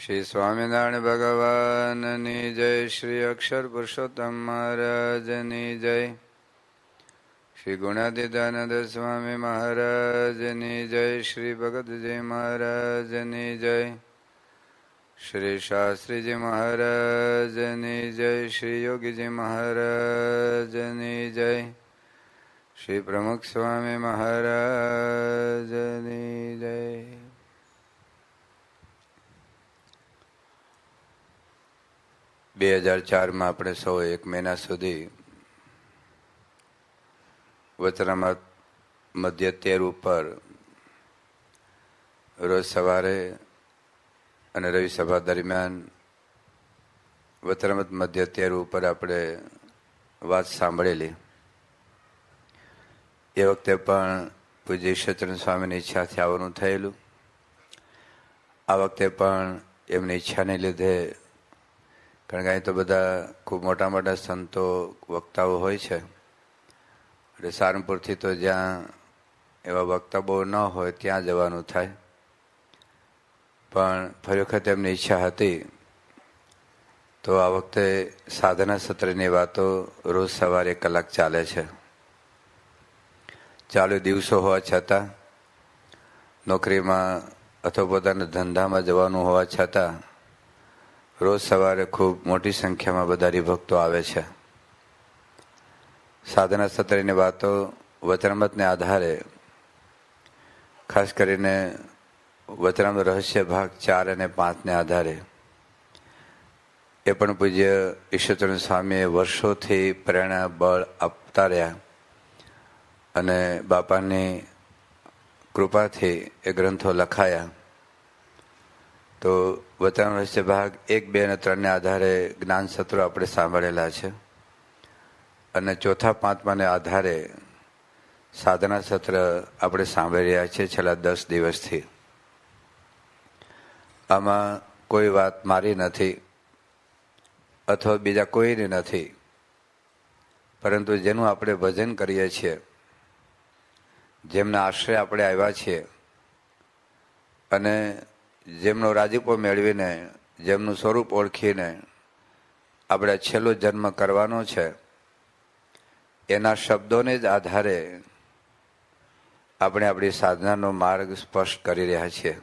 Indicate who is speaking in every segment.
Speaker 1: શ્રી સ્વામિનારાયણ ભગવાનની જય શ્રી અક્ષર પુરુષોત્તમ મહારાજની જય શ્રી ગુણાદિદાનંદ સ્વામી મહારાજની જય શ્રી ભગતજી મહારાજની જય શ્રી શાસ્ત્રીજી મહારાજની જય શ્રી યોગીજી મહારાજની જય શ્રી પ્રમુખ સ્વામી મહારાજની જય બે હજાર ચારમાં આપણે સૌ એક મહિના સુધી વચરામાં મધ્ય તેર ઉપર રોજ સવારે અને રવિ સભા દરમિયાન વચરામત મધ્ય તેર ઉપર આપણે વાત સાંભળેલી એ વખતે પણ પૂજ્ય ક્ષેત્રન સ્વામીની ઈચ્છાથી આવવાનું થયેલું આ વખતે પણ એમની ઈચ્છાને લીધે કારણ કે અહીં તો બધા ખૂબ મોટા મોટા સંતો વક્તાઓ હોય છે એટલે સારંગપુરથી તો જ્યાં એવા વક્તા બહુ ન હોય ત્યાં જવાનું થાય પણ ફરી વખત એમની ઈચ્છા હતી તો આ વખતે સાધના સત્રની વાતો રોજ સવારે કલાક ચાલે છે ચાલુ દિવસો હોવા છતાં નોકરીમાં અથવા પોતાના ધંધામાં જવાનું હોવા છતાં રોજ સવારે ખૂબ મોટી સંખ્યામાં બધા ભક્તો આવે છે સાધના સત્રની વાતો વચનામતને આધારે ખાસ કરીને વચનામૃત રહસ્ય ભાગ ચાર અને પાંચને આધારે એ પણ પૂજ્ય ઈશ્વરચંદ્ર સ્વામીએ વર્ષોથી પ્રેરણા બળ આપતા રહ્યા અને બાપાની કૃપાથી એ ગ્રંથો લખાયા તો વતન રહસ્ય ભાગ એક બે અને ત્રણને આધારે જ્ઞાન સત્રો આપણે સાંભળેલા છે અને ચોથા પાંચમાને આધારે સાધના સત્ર આપણે સાંભળી રહ્યા છીએ છેલ્લા દસ દિવસથી આમાં કોઈ વાત મારી નથી અથવા બીજા કોઈની નથી પરંતુ જેનું આપણે ભજન કરીએ છીએ જેમના આશરે આપણે આવ્યા છીએ અને જેમનો રાજીપો મેળવીને જેમનું સ્વરૂપ ઓળખીને આપણે છેલ્લો જન્મ કરવાનો છે એના શબ્દોને જ આધારે આપણે આપણી સાધનાનો માર્ગ સ્પષ્ટ કરી રહ્યા છીએ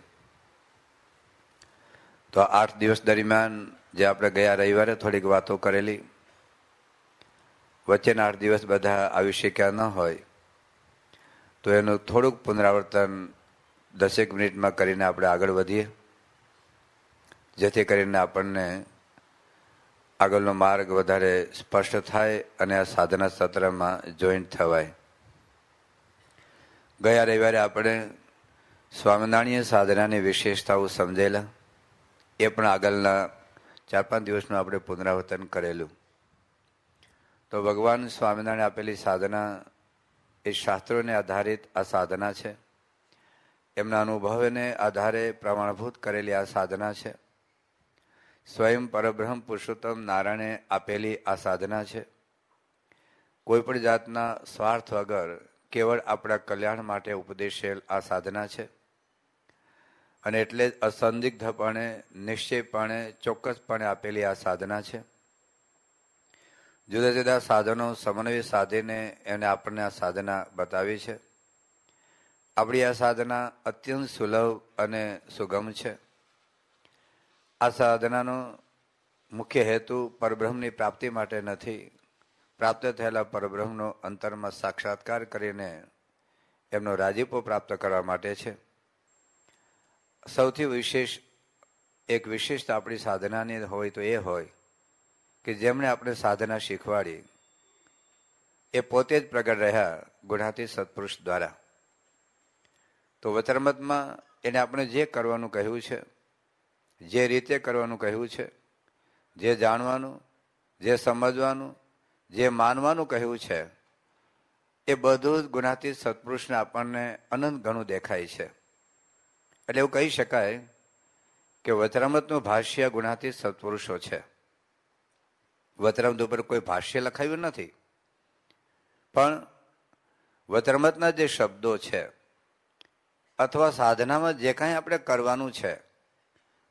Speaker 1: તો આઠ દિવસ દરમિયાન જે આપણે ગયા રવિવારે થોડીક વાતો કરેલી વચ્ચેના આઠ દિવસ બધા આવી શક્યા ન હોય તો એનું થોડુંક પુનરાવર્તન દસેક મિનિટમાં કરીને આપણે આગળ વધીએ જેથી કરીને આપણને આગળનો માર્ગ વધારે સ્પષ્ટ થાય અને આ સાધના સત્રમાં જોઈન્ટ થવાય ગયા રવિવારે આપણે સ્વામિનારાયણ સાધનાની વિશેષતાઓ સમજેલા એ પણ આગળના ચાર પાંચ દિવસનું આપણે પુનરાવર્તન કરેલું તો ભગવાન સ્વામિનારાયણ આપેલી સાધના એ શાસ્ત્રોને આધારિત આ સાધના છે એમના અનુભવને આધારે પ્રમાણભૂત કરેલી આ સાધના છે સ્વયં પરબ્રહ્મ પુરુષોત્તમ નારાયણે આપેલી આ સાધના છે કોઈપણ જાતના સ્વાર્થ વગર કેવળ આપણા કલ્યાણ માટે ઉપદેશેલ આ સાધના છે અને એટલે જ અસંદિગ્ધપણે નિશ્ચયપણે ચોક્કસપણે આપેલી આ સાધના છે જુદા જુદા સાધનો સમન્વય સાધીને એને આપણને આ સાધના બતાવી છે આપણી આ સાધના અત્યંત સુલભ અને સુગમ છે આ સાધનાનો મુખ્ય હેતુ પરબ્રહ્મની પ્રાપ્તિ માટે નથી પ્રાપ્ત થયેલા પરબ્રહ્મનો અંતરમાં સાક્ષાત્કાર કરીને એમનો રાજીપો પ્રાપ્ત કરવા માટે છે સૌથી વિશેષ એક વિશિષ્ટ આપણી સાધનાની હોય તો એ હોય કે જેમણે આપણે સાધના શીખવાડી એ પોતે જ પ્રગટ રહ્યા ગુણાતી સત્પુરુષ દ્વારા તો વચરમતમાં એને આપણે જે કરવાનું કહ્યું છે જે રીતે કરવાનું કહ્યું છે જે જાણવાનું જે સમજવાનું જે માનવાનું કહ્યું છે એ બધું જ ગુણાતી સત્પુરુષને આપણને અનંત ઘણું દેખાય છે એટલે એવું કહી શકાય કે વતરામતનું ભાષ્ય ગુણાતી સત્પુરુષો છે વતરામત ઉપર કોઈ ભાષ્ય લખાયું નથી પણ વતરમતના જે શબ્દો છે અથવા સાધનામાં જે કાંઈ આપણે કરવાનું છે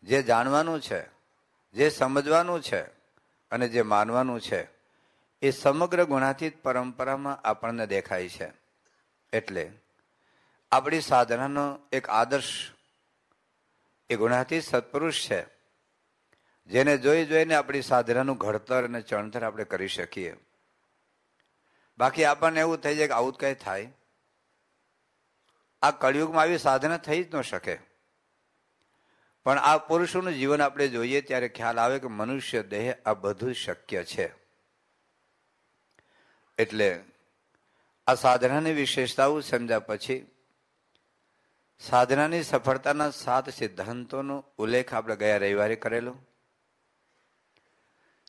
Speaker 1: જે જાણવાનું છે જે સમજવાનું છે અને જે માનવાનું છે એ સમગ્ર ગુણાતીત પરંપરામાં આપણને દેખાય છે એટલે આપણી સાધનાનો એક આદર્શ એ ગુણાતીત સત્પુરુષ છે જેને જોઈ જોઈને આપણી સાધનાનું ઘડતર અને ચણતર આપણે કરી શકીએ બાકી આપણને એવું થઈ જાય કે આવું જ કંઈ થાય આ કળિયુગમાં આવી સાધના થઈ જ ન શકે પણ આ પુરુષોનું જીવન આપણે જોઈએ ત્યારે ખ્યાલ આવે કે મનુષ્ય દેહ આ બધું શક્ય છે એટલે આ સાધનાની વિશેષતાઓ સમજ્યા પછી સાધનાની સફળતાના સાત સિદ્ધાંતોનો ઉલ્લેખ આપણે ગયા રવિવારે કરેલો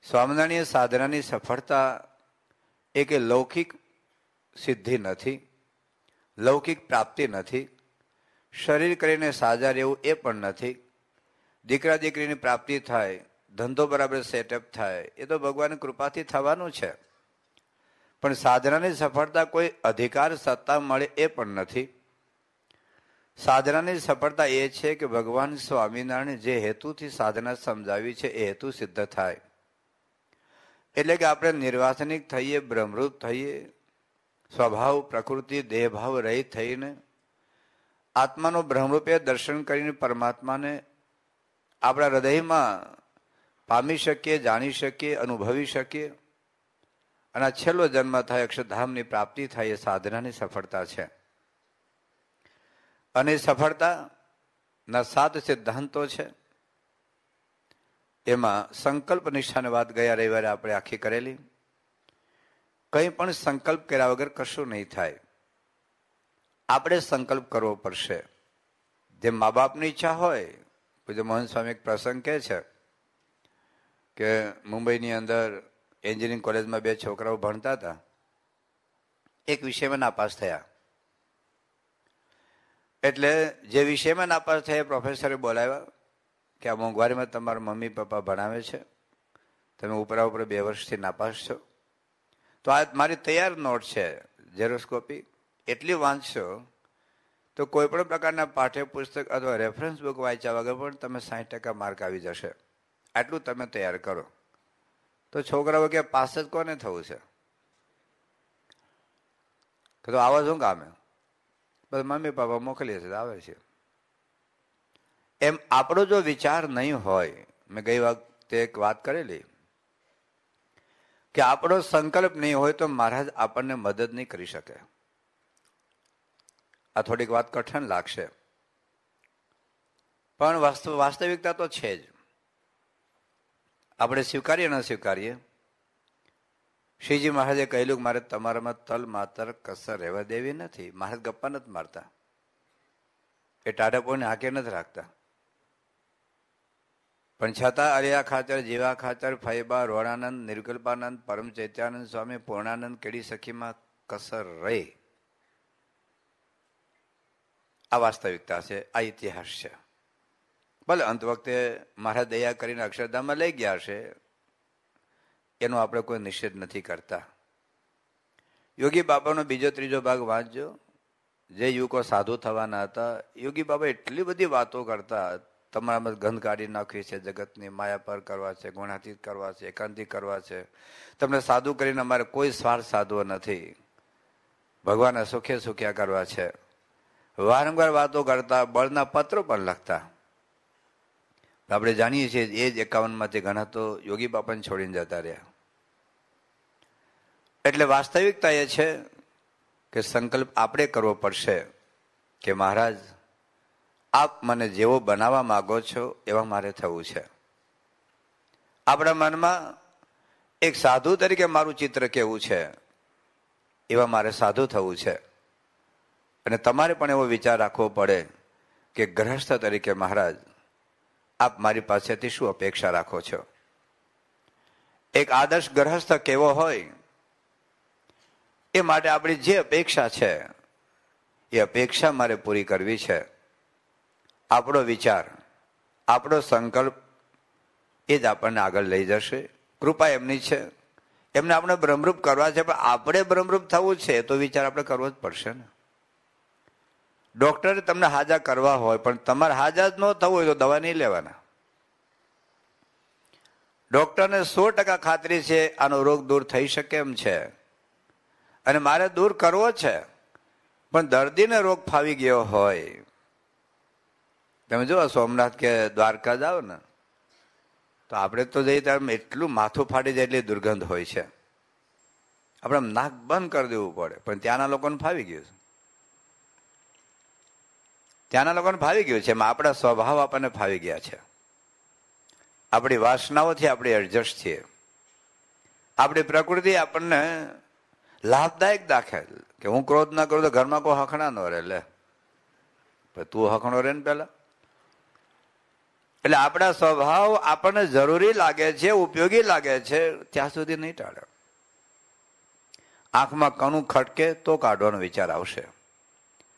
Speaker 1: સ્વામિનારાયણ સાધનાની સફળતા એક લૌકિક સિદ્ધિ નથી લૌકિક પ્રાપ્તિ નથી શરીર કરીને સાજા રહેવું એ પણ નથી દીકરા દીકરીની પ્રાપ્તિ થાય ધંધો બરાબર સેટઅપ થાય એ તો ભગવાનની કૃપાથી થવાનું છે પણ સાધનાની સફળતા કોઈ અધિકાર સત્તા મળે એ પણ નથી સાધનાની સફળતા એ છે કે ભગવાન સ્વામિનારાયણ જે હેતુથી સાધના સમજાવી છે એ હેતુ સિદ્ધ થાય એટલે કે આપણે નિર્વાસનિક થઈએ બ્રહ્મરૂપ થઈએ સ્વભાવ પ્રકૃતિ દેહભાવ રહિત થઈને આત્માનો બ્રહ્મરૂપે દર્શન કરીને પરમાત્માને આપણા હૃદયમાં પામી શકીએ જાણી શકીએ અનુભવી શકીએ અને છેલ્લો જન્મ થાય અક્ષરધામની પ્રાપ્તિ થાય એ સાધનાની સફળતા છે અને સફળતા ના સાત સિદ્ધાંતો છે એમાં સંકલ્પ નિષ્ઠાની વાત ગયા રવિવારે આપણે આખી કરેલી કંઈ પણ સંકલ્પ કર્યા વગર કશું નહીં થાય આપણે સંકલ્પ કરવો પડશે જે મા બાપની ઈચ્છા હોય પૂજ્ય મોહન સ્વામી એક પ્રસંગ કહે છે કે મુંબઈની અંદર એન્જિનિયરિંગ કોલેજમાં બે છોકરાઓ ભણતા હતા એક વિષયમાં નાપાસ થયા એટલે જે વિષયમાં નાપાસ થયા એ પ્રોફેસરે બોલાવ્યા કે આ મોંઘવારીમાં તમારા મમ્મી પપ્પા ભણાવે છે તમે ઉપરા ઉપર બે વર્ષથી નાપાસ છો તો આ મારી તૈયાર નોટ છે ઝેરોસ્કોપી એટલી વાંચશો તો કોઈ પણ પ્રકારના પાઠ્યપુસ્તક અથવા રેફરન્સ બુક વાંચ્યા વગર પણ તમે સાઠ ટકા માર્ક આવી જશે આટલું તમે તૈયાર કરો તો છોકરાઓ કે પાસ જ કોને થવું છે તો આવા શું કામે બસ મમ્મી પપ્પા મોકલીએ છીએ આવે છે એમ આપણો જો વિચાર નહીં હોય મેં ગઈ વખતે એક વાત કરેલી કે આપણો સંકલ્પ નહીં હોય તો મહારાજ આપણને મદદ નહીં કરી શકે આ થોડીક વાત કઠણ લાગશે પણ વાસ્તવ વાસ્તવિકતા તો છે જ આપણે સ્વીકારીએ ન સ્વીકારીએ શ્રીજી મહારાજે કહેલું મારે તમારામાં તલ માતર કસર રહેવા દેવી નથી મહારાજ ગપ્પા નથી મારતા એ ટાઢકોને હાકે નથી રાખતા પણ છતાં અલિયા ખાચર જીવા ખાચર ફૈબા રોણાનંદ નિર્કલ્પાનંદ પરમ ચૈત્યાનંદ સ્વામી પૂર્ણાનંદ કેડી સખીમાં કસર રહે આ વાસ્તવિકતા છે આ ઇતિહાસ છે ભલે અંત વખતે મહારાજ દયા કરીને અક્ષરધામમાં લઈ ગયા છે એનો આપણે કોઈ નિષેધ નથી કરતા યોગી બાબાનો બીજો ત્રીજો ભાગ વાંચજો જે યુવકો સાધુ થવાના હતા યોગી બાબા એટલી બધી વાતો કરતા હતા તમારામાં ગંધ કાઢી નાખવી છે જગતની માયા પર કરવા છે ગુણાતીત કરવા છે એકાંતિક કરવા છે તમને સાદું કરીને અમારે કોઈ સ્વાર્થ સાધવો નથી ભગવાનને સુખે સુખ્યા કરવા છે વારંવાર વાતો કરતા બળના પત્રો પણ લખતા આપણે જાણીએ છીએ એ જ એકાવનમાંથી ઘણા તો યોગી બાપાને છોડીને જતા રહ્યા એટલે વાસ્તવિકતા એ છે કે સંકલ્પ આપણે કરવો પડશે કે મહારાજ આપ મને જેવો બનાવવા માગો છો એવા મારે થવું છે આપણા મનમાં એક સાધુ તરીકે મારું ચિત્ર કેવું છે એવા મારે સાધુ થવું છે અને તમારે પણ એવો વિચાર રાખવો પડે કે ગ્રહસ્થ તરીકે મહારાજ આપ મારી પાસેથી શું અપેક્ષા રાખો છો એક આદર્શ ગ્રહસ્થ કેવો હોય એ માટે આપણી જે અપેક્ષા છે એ અપેક્ષા મારે પૂરી કરવી છે આપણો વિચાર આપણો સંકલ્પ એ જ આપણને આગળ લઈ જશે કૃપા એમની છે એમને આપણે ભ્રમરૂપ કરવા છે પણ આપણે ભ્રમરૂપ થવું છે તો વિચાર આપણે કરવો જ પડશે ને ડૉક્ટરે તમને હાજા કરવા હોય પણ તમારે હાજા જ ન થવું હોય તો દવા નહીં લેવાના ડૉક્ટરને સો ટકા ખાતરી છે આનો રોગ દૂર થઈ શકે એમ છે અને મારે દૂર કરવો છે પણ દર્દીને રોગ ફાવી ગયો હોય તમે જો સોમનાથ કે દ્વારકા જાઓ ને તો આપણે તો જઈએ ત્યારે એટલું માથું ફાટી જાય એટલી દુર્ગંધ હોય છે આપણે નાક બંધ કરી દેવું પડે પણ ત્યાંના લોકોને ફાવી ગયું છે ત્યાંના લોકોને ફાવી ગયું છે એમાં આપણા સ્વભાવ આપણને ફાવી ગયા છે આપણી વાસનાઓથી આપણે એડજસ્ટ છીએ આપણી પ્રકૃતિ આપણને લાભદાયક દાખે કે હું ક્રોધ ના કરું તો ઘરમાં કોઈ હખણા ન રહે લે તું હખણો રહે ને પહેલાં એટલે આપણા સ્વભાવ આપણને જરૂરી લાગે છે ઉપયોગી લાગે છે ત્યાં સુધી નહીં ટાળે આંખમાં કણું ખટકે તો કાઢવાનો વિચાર આવશે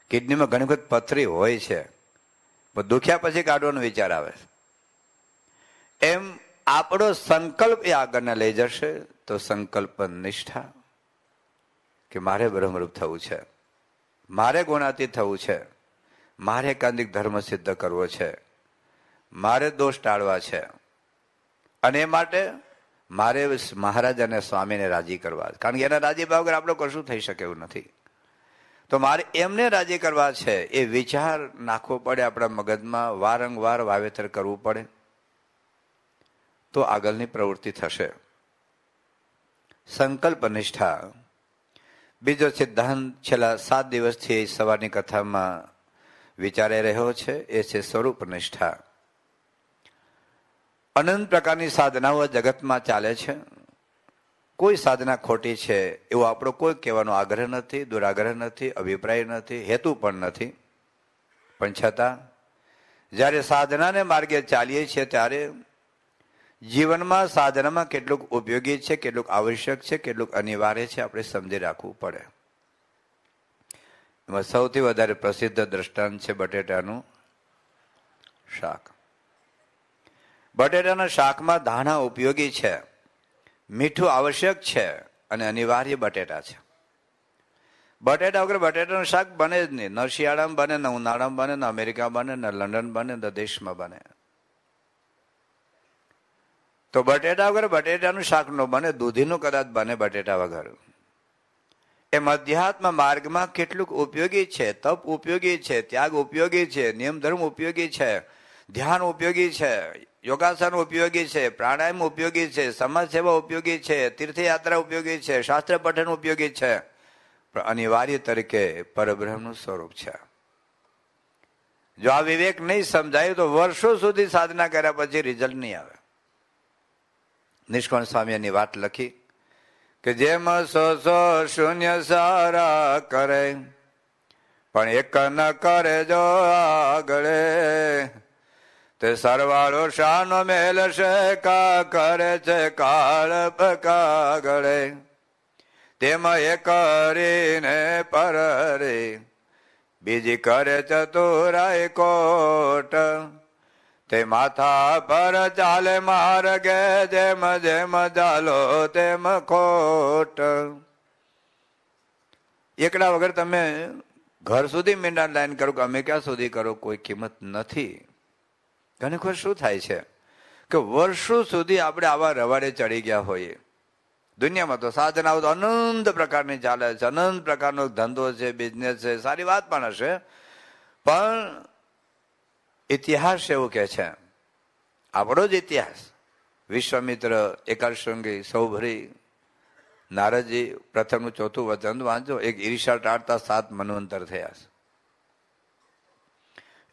Speaker 1: કિડનીમાં ઘણી વખત પથરી હોય છે પણ દુખ્યા પછી કાઢવાનો વિચાર આવે એમ આપણો સંકલ્પ એ આગળને લઈ જશે તો સંકલ્પ નિષ્ઠા કે મારે બ્રહ્મરૂપ થવું છે મારે ગુણાતી થવું છે મારે કાંતિક ધર્મ સિદ્ધ કરવો છે મારે દોષ ટાળવા છે અને એ માટે મારે મહારાજ અને સ્વામીને રાજી કરવા કારણ કે એના રાજી વગર આપણો કશું થઈ શકે એવું નથી તો મારે એમને રાજી કરવા છે એ વિચાર નાખવો પડે આપણા મગજમાં વારંવાર વાવેતર કરવું પડે તો આગળની પ્રવૃત્તિ થશે સંકલ્પ નિષ્ઠા બીજો સિદ્ધાંત છેલ્લા સાત દિવસથી સવારની કથામાં વિચારે રહ્યો છે એ છે સ્વરૂપ નિષ્ઠા અનંત પ્રકારની સાધનાઓ જગતમાં ચાલે છે કોઈ સાધના ખોટી છે એવો આપણો કોઈ કહેવાનો આગ્રહ નથી દુરાગ્રહ નથી અભિપ્રાય નથી હેતુ પણ નથી પણ છતાં જ્યારે સાધનાને માર્ગે ચાલીએ છીએ ત્યારે જીવનમાં સાધનામાં કેટલુંક ઉપયોગી છે કેટલુંક આવશ્યક છે કેટલુંક અનિવાર્ય છે આપણે સમજી રાખવું પડે એમાં સૌથી વધારે પ્રસિદ્ધ દ્રષ્ટાંત છે બટેટાનું શાક બટેટાના શાકમાં ધાણા ઉપયોગી છે મીઠું આવશ્યક છે અને અનિવાર્ય બટેટા છે બટેટા વગર બટેટાનું શાક બને જ નહીં ન શિયાળામાં બને ન ઉનાળામાં બને ન અમેરિકા બને ને લંડન બને ન દેશમાં બને તો બટેટા વગર બટેટાનું શાક ન બને દૂધીનું કદાચ બને બટેટા વગર એ અધ્યાત્મ માર્ગમાં કેટલુંક ઉપયોગી છે તપ ઉપયોગી છે ત્યાગ ઉપયોગી છે નિયમધર્મ ઉપયોગી છે ધ્યાન ઉપયોગી છે યોગાસન ઉપયોગી છે પ્રાણાયામ ઉપયોગી છે સમાજ સેવા ઉપયોગી છે તીર્થયાત્રા ઉપયોગી છે શાસ્ત્ર પઠન ઉપયોગી છે અનિવાર્ય તરીકે પરબ્રહ્મનું સ્વરૂપ છે જો આ વિવેક નહીં સમજાય તો વર્ષો સુધી સાધના કર્યા પછી રિઝલ્ટ નહીં આવે નિષ્કોણ સ્વામી એની વાત લખી કે જેમ સો સો શૂન્ય સારા કરે પણ એક ન કરે જો આગળ તે સરવાળો શાનો મેલ છે કા કરે છે કાળ પકાગળે તેમાં એ કરીને પરરે બીજી કરે ચતુરાય કોટ તે માથા પર ચાલે માર ગે જેમ જેમ ચાલો તેમ ખોટ એકડા વગર તમે ઘર સુધી મીંડા લાઈન કરો કે અમે ક્યાં સુધી કરો કોઈ કિંમત નથી ઘણી ઘણીવાર શું થાય છે કે વર્ષો સુધી આપણે આવા રવાડે ચડી ગયા હોઈએ દુનિયામાં તો સાધનાઓ તો અનંત પ્રકારની ચાલે છે અનંત પ્રકારનો ધંધો છે બિઝનેસ છે સારી વાત પણ હશે પણ ઇતિહાસ એવું કહે છે આપણો જ ઇતિહાસ વિશ્વામિત્ર એકાલશૃંગી સૌભરી નારદજી પ્રથમનું ચોથું વચન વાંચો એક ઈર્ષા ટાળતા સાત મનવંતર થયા છે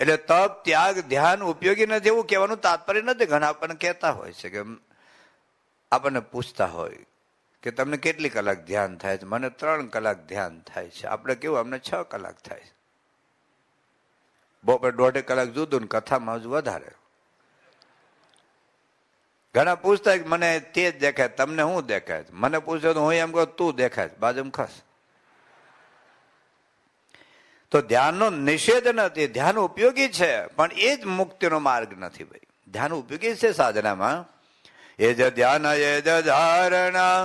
Speaker 1: એટલે તપ ત્યાગ ધ્યાન ઉપયોગી નથી એવું કહેવાનું તાત્પર્ય નથી ઘણા આપણને કહેતા હોય છે કે આપણને પૂછતા હોય કે તમને કેટલી કલાક ધ્યાન થાય છે મને ત્રણ કલાક ધ્યાન થાય છે આપણે કેવું અમને છ કલાક થાય છે બપોર દોઢ કલાક જુદું ને કથામાં જ વધારે ઘણા પૂછતા મને તે જ દેખાય તમને હું દેખાય મને પૂછ્યો તો હું એમ કહું તું દેખાય બાજુમાં ખસ તો ધ્યાનનો નિષેધ નથી ધ્યાન ઉપયોગી છે પણ એ જ મુક્તિનો માર્ગ નથી ભાઈ ધ્યાન ઉપયોગી છે સાધનામાં એ જ ધ્યાન એ જ ધારણા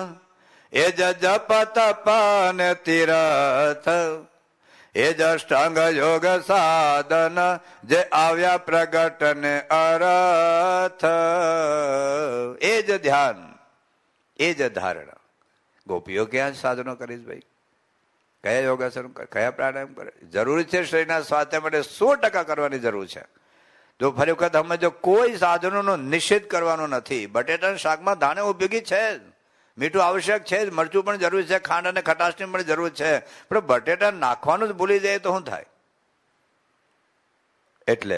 Speaker 1: એ જ જપ તપન તિરથ એ જ અષ્ટાંગ યોગ સાધન જે આવ્યા પ્રગટન અરથ એ જ ધ્યાન એ જ ધારણા ગોપીઓ ક્યાં સાધનો કરીશ ભાઈ કયા યોગાસન કયા પ્રાણાયામ કરે જરૂરી છે શરીરના સ્વાસ્થ્ય માટે સો ટકા કરવાની જરૂર છે જો ફરી વખત અમે જો કોઈ સાધનોનો નિષેધ કરવાનો નથી બટેટા શાકમાં ધાણે ઉપયોગી છે મીઠું આવશ્યક છે જ મરચું પણ જરૂરી છે ખાંડ અને ખટાશની પણ જરૂર છે પણ બટેટા નાખવાનું જ ભૂલી જાય તો શું થાય એટલે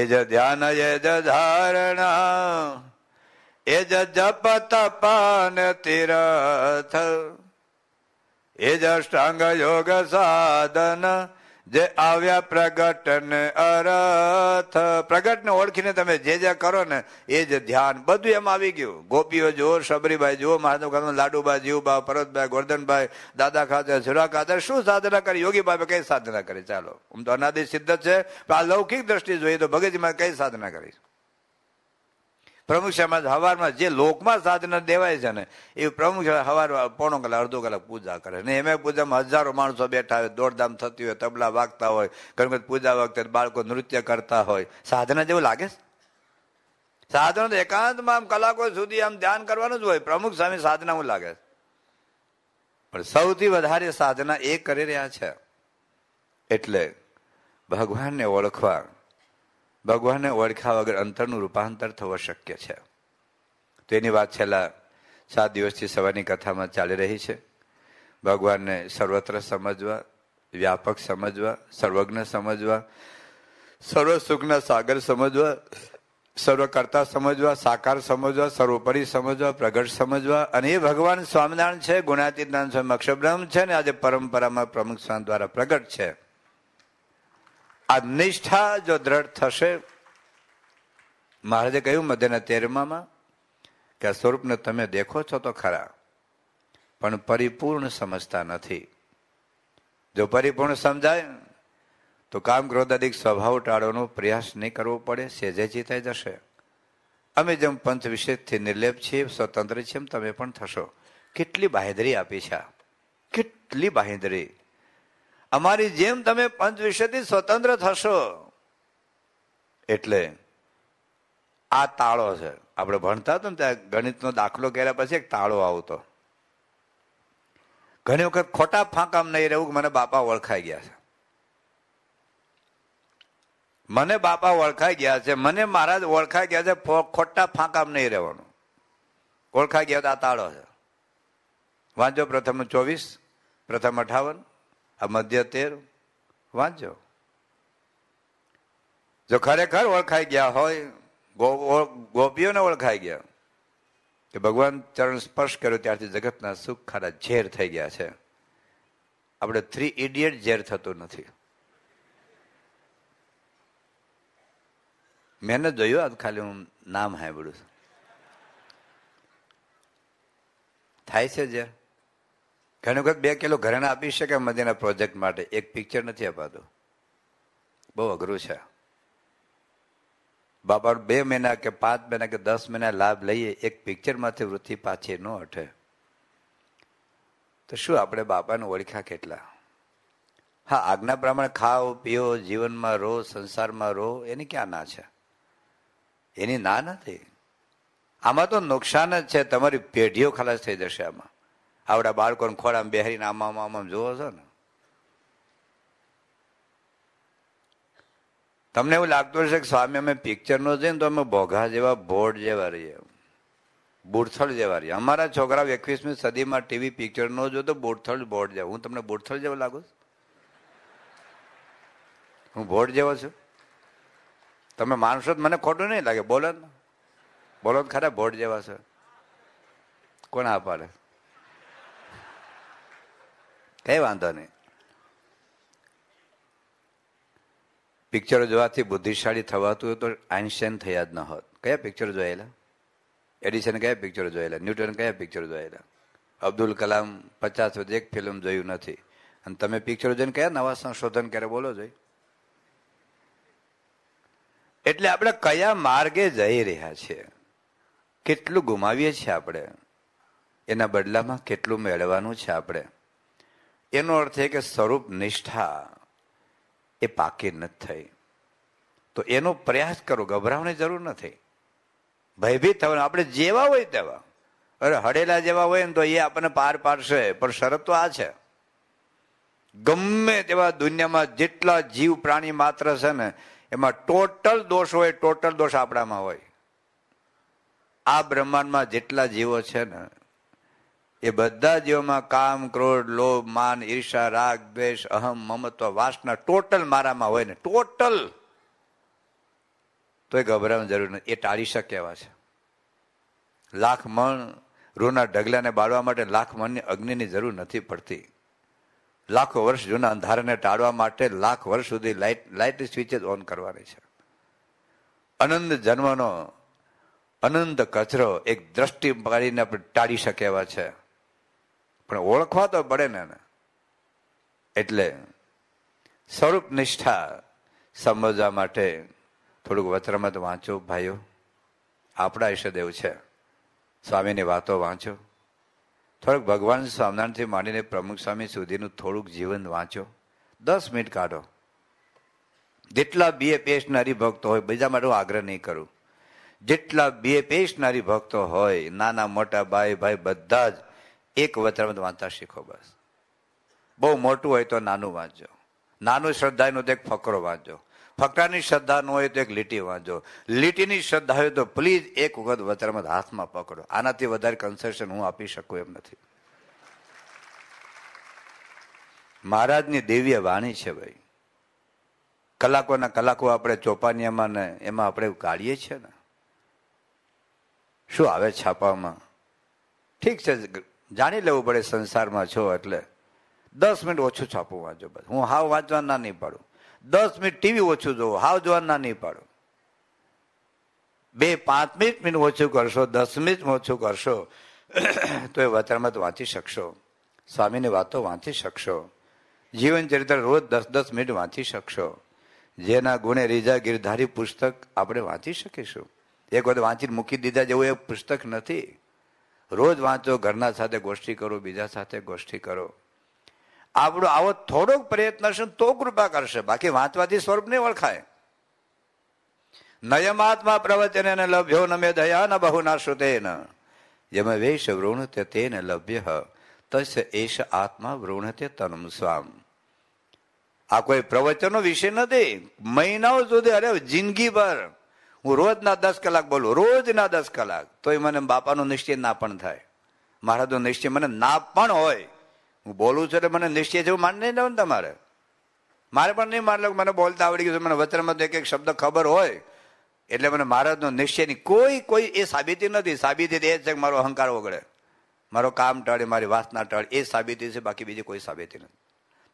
Speaker 1: એ જ ધ્યાન એ જ ધારણા એ જ જપ તપ તીરથ એ જ અષ્ટાંગ યોગ સાધન જે આવ્યા પ્રગટ ને અરથ પ્રગટ ને ઓળખીને તમે જે જે કરો ને એ જ ધ્યાન બધું એમ આવી ગયું ગોપીઓ જુઓ શબરીભાઈ જુઓ મહાત્મા લાડુભાઈ જીવબા ભરતભાઈ ગોરધનભાઈ દાદા ખાતે સુરા ખાતે શું સાધના કરી યોગી બાબે કઈ સાધના કરી ચાલો હું તો અનાદિ સિદ્ધ છે પણ આ લૌકિક દ્રષ્ટિ જોઈએ તો ભગતજીમાં કઈ સાધના કરીશ પ્રમુખ સમાજ હવારમાં જે લોકમાં સાધના દેવાય છે ને એ પ્રમુખ હવાર પોણો કલાક અડધો કલાક પૂજા કરે ને એમાં પૂજામાં હજારો માણસો બેઠા હોય દોડધામ થતી હોય તબલા વાગતા હોય ઘણી પૂજા વખતે બાળકો નૃત્ય કરતા હોય સાધના જેવું લાગે સાધના તો એકાંતમાં આમ કલાકો સુધી આમ ધ્યાન કરવાનું જ હોય પ્રમુખ સ્વામી સાધના હું લાગે પણ સૌથી વધારે સાધના એ કરી રહ્યા છે એટલે ભગવાનને ઓળખવા ભગવાનને ઓળખા વગર અંતરનું રૂપાંતર થવું શક્ય છે તો એની વાત છેલ્લા સાત દિવસથી સવારની કથામાં ચાલી રહી છે ભગવાનને સર્વત્ર સમજવા વ્યાપક સમજવા સર્વજ્ઞ સમજવા સર્વ સુખના સાગર સમજવા સર્વકર્તા સમજવા સાકાર સમજવા સર્વોપરી સમજવા પ્રગટ સમજવા અને એ ભગવાન સ્વામિનારાયણ છે ગુણાતીત નામ સ્વામી અક્ષબ્રહ્મ છે ને આજે પરંપરામાં પ્રમુખ સ્વામી દ્વારા પ્રગટ છે આ નિષ્ઠા જો દ્રઢ થશે મહારાજે કહ્યું મધ્યના તેરમામાં કે આ સ્વરૂપને તમે દેખો છો તો ખરા પણ પરિપૂર્ણ સમજતા નથી જો પરિપૂર્ણ સમજાય તો કામ ક્રોધાધિક સ્વભાવ ટાળવાનો પ્રયાસ નહીં કરવો પડે સેજેજી થઈ જશે અમે જેમ પંથ વિશેષથી નિર્લેપ છીએ સ્વતંત્ર છીએ તમે પણ થશો કેટલી બાહેદરી આપી છે કેટલી બાહેદરી અમારી જેમ તમે પંચ વિષયથી સ્વતંત્ર થશો એટલે આ તાળો છે આપણે ભણતા હતા ને ત્યાં ગણિતનો દાખલો કર્યા પછી એક તાળો આવતો ઘણી વખત ખોટા ફાંકામ નહીં રહેવું મને બાપા ઓળખાઈ ગયા છે મને બાપા ઓળખાઈ ગયા છે મને મહારાજ ઓળખાઈ ગયા છે ખોટા ફાંકામ નહીં રહેવાનું ઓળખાઈ ગયા તો આ તાળો છે વાંચો પ્રથમ ચોવીસ પ્રથમ અઠાવન આ મધ્ય તેર વાંચો જો ખરેખર ઓળખાઈ ગયા હોય ગોપીઓને ઓળખાઈ ગયા કે ભગવાન ચરણ સ્પર્શ કર્યો ત્યારથી જગતના સુખ ખારા ઝેર થઈ ગયા છે આપણે થ્રી ઇડિયટ ઝેર થતું નથી મેં જોયું આજ ખાલી હું નામ સાંભળ્યું થાય છે ઝેર ઘણી વખત બે કિલો ઘરેણા આપી શકે મદીના પ્રોજેક્ટ માટે એક પિક્ચર નથી અપાતું બહુ અઘરું છે બાપા બે મહિના કે પાંચ મહિના કે દસ મહિના લાભ લઈએ એક પિક્ચરમાંથી વૃત્તિ પાછી ન હટે તો શું આપણે બાપાને ઓળખ્યા કેટલા હા આજ્ઞા પ્રમાણે ખાઓ પીઓ જીવનમાં રહો સંસારમાં રહો એની ક્યાં ના છે એની ના નથી આમાં તો નુકસાન જ છે તમારી પેઢીઓ ખલાસ થઈ જશે આમાં આવડા બાળકોને ખોળામાં બેહરીને આમાં આમાં જોવો છો ને તમને એવું લાગતું હશે કે સ્વામી અમે પિક્ચરનો છે ને તો અમે ભોગા જેવા બોર્ડ જેવા રહીએ બોરથળ જેવા રહીએ અમારા છોકરાઓ એકવીસમી સદીમાં ટીવી પિક્ચર પિક્ચરનો જો તો બોરથળ બોર્ડ જેવા હું તમને બોરથળ જેવો લાગુ છું હું ભોડ જેવો છું તમે માણસો માનશો મને ખોટું નહીં લાગે બોલો ને બોલો ખરા ભોડ જેવા છે કોણ આ પાડે કંઈ વાંધો નહીં પિક્ચરો જોવાથી બુદ્ધિશાળી થવાતું હોય તો આઇન્સ્ટાઈન થયા જ ન હોત કયા પિક્ચર જોયેલા એડિશન કયા પિક્ચર જોયેલા ન્યૂટન કયા પિક્ચર જોયેલા અબ્દુલ કલામ પચાસ સુધી એક ફિલ્મ જોયું નથી અને તમે પિક્ચરો જોઈને કયા નવા સંશોધન કરે બોલો જોઈ એટલે આપણે કયા માર્ગે જઈ રહ્યા છીએ કેટલું ગુમાવીએ છીએ આપણે એના બદલામાં કેટલું મેળવાનું છે આપણે એનો અર્થ એ કે સ્વરૂપ નિષ્ઠા એ પાકી નથી થઈ તો એનો પ્રયાસ કરો ગભરાવાની જરૂર નથી ભયભીત થવાનું આપણે જેવા હોય તેવા અરે હડેલા જેવા હોય ને તો એ આપણને પાર પાડશે પણ શરત તો આ છે ગમે તેવા દુનિયામાં જેટલા જીવ પ્રાણી માત્ર છે ને એમાં ટોટલ દોષ હોય ટોટલ દોષ આપણામાં હોય આ બ્રહ્માંડમાં જેટલા જીવો છે ને એ બધા જીવોમાં કામ ક્રોધ લોભ માન ઈર્ષા રાગ દ્વેષ અહમ મમત્વ વાસના ટોટલ મારામાં હોય ને ટોટલ તો એ ગભરાવાની જરૂર નથી એ ટાળી શકે એવા છે લાખ મણ રૂના ઢગલાને બાળવા માટે લાખ મણની અગ્નિની જરૂર નથી પડતી લાખો વર્ષ જૂના અંધારાને ટાળવા માટે લાખ વર્ષ સુધી લાઇટ લાઇટ સ્વિચ જ ઓન કરવાની છે અનંત જન્મનો અનંત કચરો એક દ્રષ્ટિ પાડીને આપણે ટાળી શકે એવા છે પણ ઓળખવા તો પડે ને એટલે સ્વરૂપ નિષ્ઠા સમજવા માટે થોડુંક વચરમત વાંચો ભાઈઓ આપણા ઈષ્ટદેવ છે સ્વામીની વાતો વાંચો થોડુંક ભગવાન સ્વામિનારાયણથી માંડીને પ્રમુખ સ્વામી સુધીનું થોડુંક જીવન વાંચો દસ મિનિટ કાઢો જેટલા બીએ પેશના ભક્તો હોય બીજા માટે હું આગ્રહ નહીં કરું જેટલા બીએ પેશના ભક્તો હોય નાના મોટા ભાઈ ભાઈ બધા જ એક વતરમત વાંચતા શીખો બસ બહુ મોટું હોય તો નાનું વાંચજો નાનું શ્રદ્ધાનું તો એક ફકરો વાંચજો ફકરાની શ્રદ્ધા ન હોય તો એક લીટી વાંચો લીટીની શ્રદ્ધા હોય તો પ્લીઝ એક વખત વતરમત હાથમાં પકડો આનાથી વધારે કન્સેશન હું આપી શકું એમ નથી મહારાજની દેવીય વાણી છે ભાઈ કલાકોના કલાકો આપણે ચોપાનિયામાં ને એમાં આપણે કાઢીએ છીએ ને શું આવે છાપામાં ઠીક છે જાણી લેવું પડે સંસારમાં છો એટલે દસ મિનિટ ઓછું છાપું વાંચો બસ હું હાવ વાંચવા ના નહીં પાડું દસ મિનિટ ટીવી ઓછું જોવું હાવ જોવા ના નહીં પાડું બે પાંચ મિનિટ મિનિટ ઓછું કરશો દસ મિનિટ ઓછું કરશો તો એ વતરમત વાંચી શકશો સ્વામીની વાતો વાંચી શકશો જીવન ચરિત્ર રોજ દસ દસ મિનિટ વાંચી શકશો જેના ગુણે રીજા ગીરધારી પુસ્તક આપણે વાંચી શકીશું એક વખત વાંચીને મૂકી દીધા જેવું એ પુસ્તક નથી રોજ વાંચો ઘરના સાથે ગોષ્ઠી કરો બીજા સાથે ગોષ્ઠી કરો આપણો આવો થોડોક પ્રયત્ન હશે તો કૃપા કરશે બાકી વાંચવાથી સ્વરૂપ નહીં ઓળખાય નયમાત્મા પ્રવચન પ્રવચને લભ્યો ન મેં દયા ન બહુ ના શ્રુતે ન યમ વેશ વૃણતે તેને લભ્ય તસ એશ આત્મા વૃણતે તનમ સ્વામ આ કોઈ પ્રવચનો વિશે નથી મહિનાઓ સુધી અરે જિંદગીભર હું રોજના દસ કલાક બોલું રોજના દસ કલાક તોય મને બાપાનું નિશ્ચય ના પણ થાય મહારાજનો નિશ્ચય મને ના પણ હોય હું બોલું છું એટલે મને નિશ્ચય છે હું માન નહીં લઉં તમારે મારે પણ નહીં માન મને બોલતા આવડી ગયું મને વચનમાં એક એક શબ્દ ખબર હોય એટલે મને મહારાજનો નિશ્ચયની કોઈ કોઈ એ સાબિતી નથી સાબિતી એ છે કે મારો અહંકાર ઓગળે મારો કામ ટળે મારી વાસના ટળે એ સાબિતી છે બાકી બીજી કોઈ સાબિતી નથી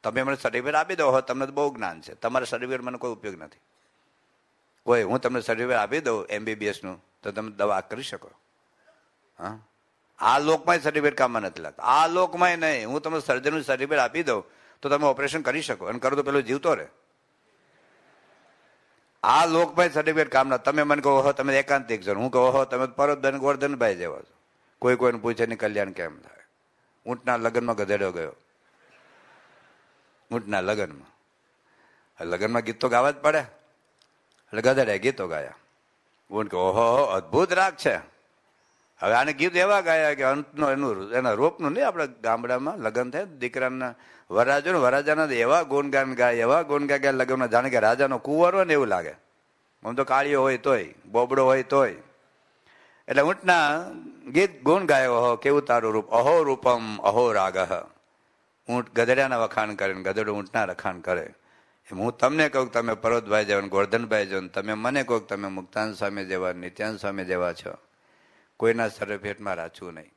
Speaker 1: તમે મને સર્ટિફિકેટ આપી દો હો તમને તો બહુ જ્ઞાન છે તમારા સર્ટિફિકેટ મને કોઈ ઉપયોગ નથી હોય હું તમને સર્ટિફિકેટ આપી દઉં એમબીબીએસનું તો તમે દવા કરી શકો હા આ લોકમાં સર્ટિફિકેટ કામમાં નથી લાગતા આ લોકમાં નહીં હું તમને સર્જનનું સર્ટિફિકેટ આપી દઉં તો તમે ઓપરેશન કરી શકો અને કરો તો પેલો જીવતો રહે આ લોકભાઈ સર્ટિફિકેટ કામ ના તમે મને કહો હો તમે એકાંતિક છો હું કહો હો તમે પરોધન ગોરધનભાઈ જેવા છો કોઈ કોઈને પૂછે ને કલ્યાણ કેમ થાય ઊંટના લગ્નમાં ગધેડો ગયો ઊંટના લગ્નમાં લગ્નમાં ગીત તો ગાવા જ પડે એટલે ગધેડે ગીતો ગાયા ગુણ કે ઓહો અદભુત રાગ છે હવે આને ગીત એવા ગાયા કે અંતનો એનું એના રૂપનું નહીં આપણે ગામડામાં લગ્ન થાય દીકરાના વરાજો ને વરાજાના એવા ગુણગાન ગાય એવા ગુણગાન ગાય લગ્નમાં જાણે કે રાજાનો કુંવર હોય ને એવું લાગે આમ તો કાળીઓ હોય તોય બોબડો હોય તોય એટલે ઊંટના ગીત ગુણ ગાયો હો કેવું તારું રૂપ અહો રૂપમ અહો રાગ ઊંટ ગધેડાના વખાણ કરે ને ગધેડો ઊંટના રખાણ કરે હું તમને કહું તમે પર્વતભાઈ જેવા ગોર્ધનભાઈ જેવા તમે મને કહો તમે મુક્તાન સામે જેવા નિત્યાન સામે જેવા છો કોઈના સર્ટિફિકેટમાં રાચવું નહીં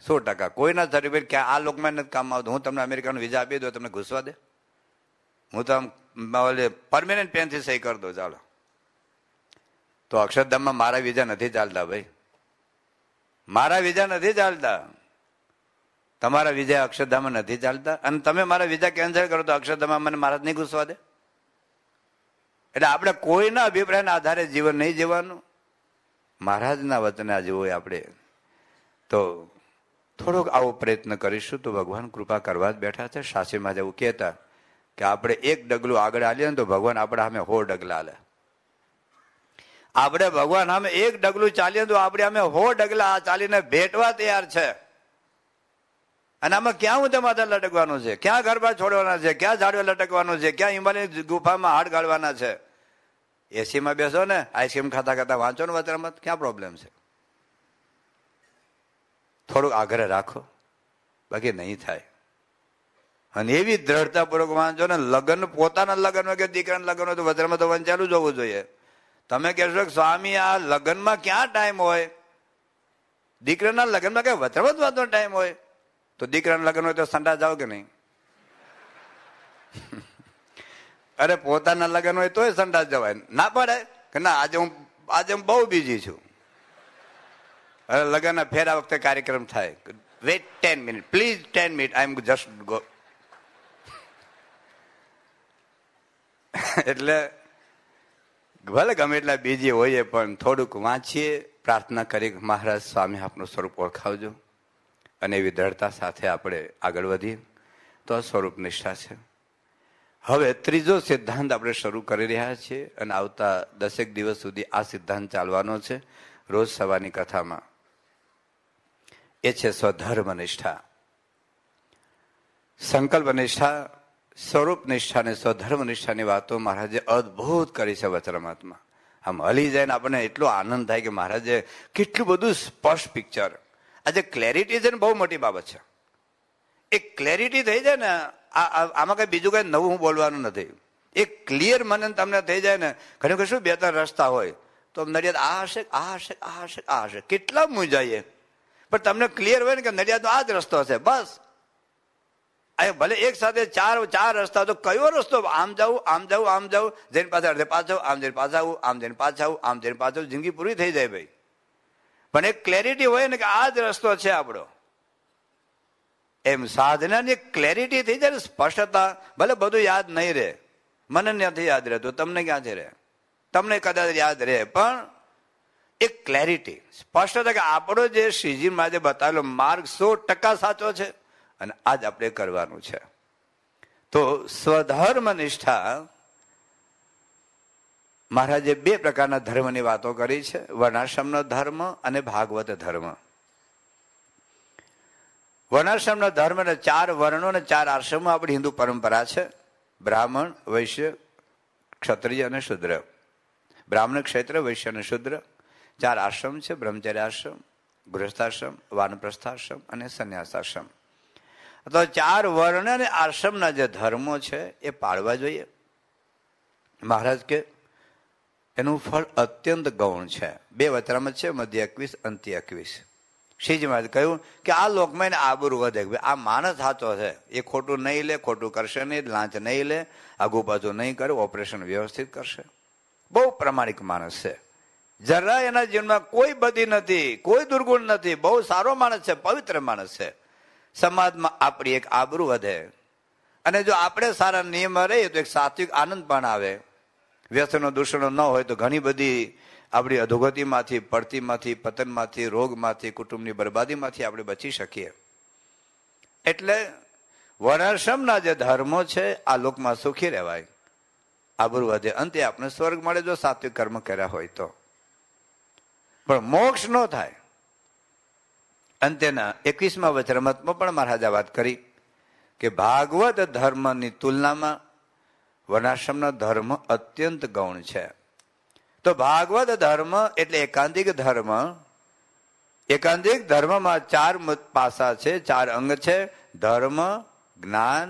Speaker 1: સો ટકા કોઈના સર્ટિફિકેટ કે આ લોકમાં નથી કામ આવતું હું તમને અમેરિકાનો વિઝા આપી દઉં તમને ઘૂસવા દે હું તો ઓલે પરમેનન્ટ પેનથી સહી કરી દો ચાલો તો અક્ષરધામમાં મારા વિઝા નથી ચાલતા ભાઈ મારા વિઝા નથી ચાલતા તમારા વિઝા અક્ષરધામમાં નથી ચાલતા અને તમે મારા વિઝા કેન્સલ કરો તો અક્ષરધામમાં મને મહારાજ નહીં ઘૂસવા દે એટલે આપણે કોઈના અભિપ્રાયના આધારે જીવન નહીં જીવવાનું મહારાજના વચને હોય આપણે તો થોડોક આવો પ્રયત્ન કરીશું તો ભગવાન કૃપા કરવા જ બેઠા છે સાસીમાં જેવું કહેતા કે આપણે એક ડગલું આગળ આલીએ ને તો ભગવાન આપણા અમે હો ડગલા આલે આપણે ભગવાન અમે એક ડગલું ચાલીએ તો આપણે અમે હો ડગલા ચાલીને ભેટવા તૈયાર છે અને આમાં ક્યાં ઊંધે માથે લટકવાનું છે ક્યાં ગરબા છોડવાના છે ક્યાં ઝાડવે લટકવાનું છે ક્યાં હિમાલયની ગુફામાં હાડ ગાળવાના છે એસીમાં બેસો ને આઈસ્ક્રીમ ખાતા ખાતા વાંચો ને વતરામાં ક્યાં પ્રોબ્લેમ છે થોડુંક આગ્રહ રાખો બાકી નહીં થાય અને એવી દ્રઢતાપૂર્વક વાંચો ને લગ્ન પોતાના લગ્ન કે દીકરાના લગ્ન હોય તો વતરામાં તો વંચાયેલું જવું જોઈએ તમે કહેશો કે સ્વામી આ લગ્નમાં ક્યાં ટાઈમ હોય દીકરાના લગ્નમાં કઈ વતરામાં જ વાંચવાનો ટાઈમ હોય તો દીકરાના લગ્ન હોય તો સંડા જાવ કે નહીં અરે પોતાના લગ્ન હોય તોય સંડા જવાય ના પડે કે ના આજે હું આજે હું બહુ બીજી છું અરે લગ્ન ફેરા વખતે કાર્યક્રમ થાય wait ten minute please ten minute I am just go એટલે ભલે ગમે એટલા બીજી હોઈએ પણ થોડુંક વાંચીએ પ્રાર્થના કરી મહારાજ સ્વામી આપનું સ્વરૂપ ઓળખાવજો અને એવી સાથે આપણે આગળ વધીએ તો આ સ્વરૂપ નિષ્ઠા છે હવે ત્રીજો સિદ્ધાંત આપણે શરૂ કરી રહ્યા છીએ અને આવતા દસેક દિવસ સુધી આ સિદ્ધાંત ચાલવાનો છે રોજ સવારની કથામાં એ છે સ્વધર્મ નિષ્ઠા સંકલ્પ નિષ્ઠા સ્વરૂપ નિષ્ઠા અને સ્વધર્મ નિષ્ઠાની વાતો મહારાજે અદ્ભુત કરી છે વચરમાતમાં આમ હલી જઈને આપણને એટલો આનંદ થાય કે મહારાજે કેટલું બધું સ્પષ્ટ પિક્ચર આજે ક્લેરિટી છે ને બહુ મોટી બાબત છે એ ક્લેરિટી થઈ જાય ને આમાં કંઈ બીજું કંઈ નવું બોલવાનું નથી એ ક્લિયર મને તમને થઈ જાય ને ઘણી ઘણી શું બે ત્રણ રસ્તા હોય તો નડિયાદ આ હશે આ હશે આ હશે આ હશે કેટલા મૂંઝાઈએ પણ તમને ક્લિયર હોય ને કે નડિયાદનો આ જ રસ્તો હશે બસ એ ભલે એક સાથે ચાર ચાર રસ્તા તો કયો રસ્તો આમ જાઉં આમ જાઉં આમ જાઉં જઈને પાછા અડધે પાછો આમ જઈને પાછા આવું આમ જઈને પાછા આવું આમ જઈને પાછા જિંદગી પૂરી થઈ જાય ભાઈ પણ એક ક્લેરિટી હોય ને કે આ જ રસ્તો છે આપણો એમ સાધનાની ક્લેરિટી થઈ જાય ને સ્પષ્ટતા ભલે બધું યાદ નહીં રહે મને નથી યાદ રહેતું તમને ક્યાંથી રહે તમને કદાચ યાદ રહે પણ એક ક્લેરિટી સ્પષ્ટતા કે આપણો જે શ્રીજી મહારાજે બતાવેલો માર્ગ સો ટકા સાચો છે અને આજ આપણે કરવાનું છે તો સ્વધર્મ નિષ્ઠા મહારાજે બે પ્રકારના ધર્મની વાતો કરી છે વર્ણાશ્રમનો ધર્મ અને ભાગવત ધર્મ વર્ણાશ્રમનો ધર્મ અને ચાર વર્ણો અને ચાર આશ્રમો આપણી હિન્દુ પરંપરા છે બ્રાહ્મણ વૈશ્ય ક્ષત્રિય અને શુદ્ર બ્રાહ્મણ ક્ષેત્ર વૈશ્ય અને શુદ્ર ચાર આશ્રમ છે બ્રહ્મચર્ય આશ્રમ ગૃહસ્થાશ્રમ વાનપ્રસ્થાશ્રમ અને સંન્યાસાશ્રમ તો ચાર વર્ણ અને આશ્રમના જે ધર્મો છે એ પાળવા જોઈએ મહારાજ કે એનું ફળ અત્યંત ગૌણ છે બે વતરામાં છે મધ્ય એકવીસ અંત્ય એકવીસ શ્રીજી મહારાજ કહ્યું કે આ લોકમાં એને આબરૂ વધે આ માણસ હાથો છે એ ખોટું નહીં લે ખોટું કરશે નહીં લાંચ નહીં લે આગુ પાછું નહીં કરે ઓપરેશન વ્યવસ્થિત કરશે બહુ પ્રમાણિક માણસ છે જરા એના જીવનમાં કોઈ બધી નથી કોઈ દુર્ગુણ નથી બહુ સારો માણસ છે પવિત્ર માણસ છે સમાજમાં આપણી એક આબરૂ વધે અને જો આપણે સારા નિયમ રહીએ તો એક સાત્વિક આનંદ પણ આવે વ્યસનો દૂષણો ન હોય તો ઘણી બધી આપણી અધોગતિમાંથી પડતીમાંથી પતનમાંથી રોગમાંથી કુટુંબની બરબાદીમાંથી આપણે બચી શકીએ એટલે વર્ણાશ્રમના જે ધર્મો છે આ લોકમાં સુખી રહેવાય આબરૂ વધે અંતે આપણે સ્વર્ગ મળે જો સાત્વિક કર્મ કર્યા હોય તો પણ મોક્ષ ન થાય અંતેના એકવીસમાં વચરમતમાં પણ મહારાજા વાત કરી કે ભાગવત ધર્મની તુલનામાં વર્ણાશ્રમનો ધર્મ અત્યંત ગૌણ છે તો ભાગવત ધર્મ એટલે એકાંતિક ધર્મ એકાંતિક ધર્મમાં ચાર પાસા છે ચાર અંગ છે ધર્મ જ્ઞાન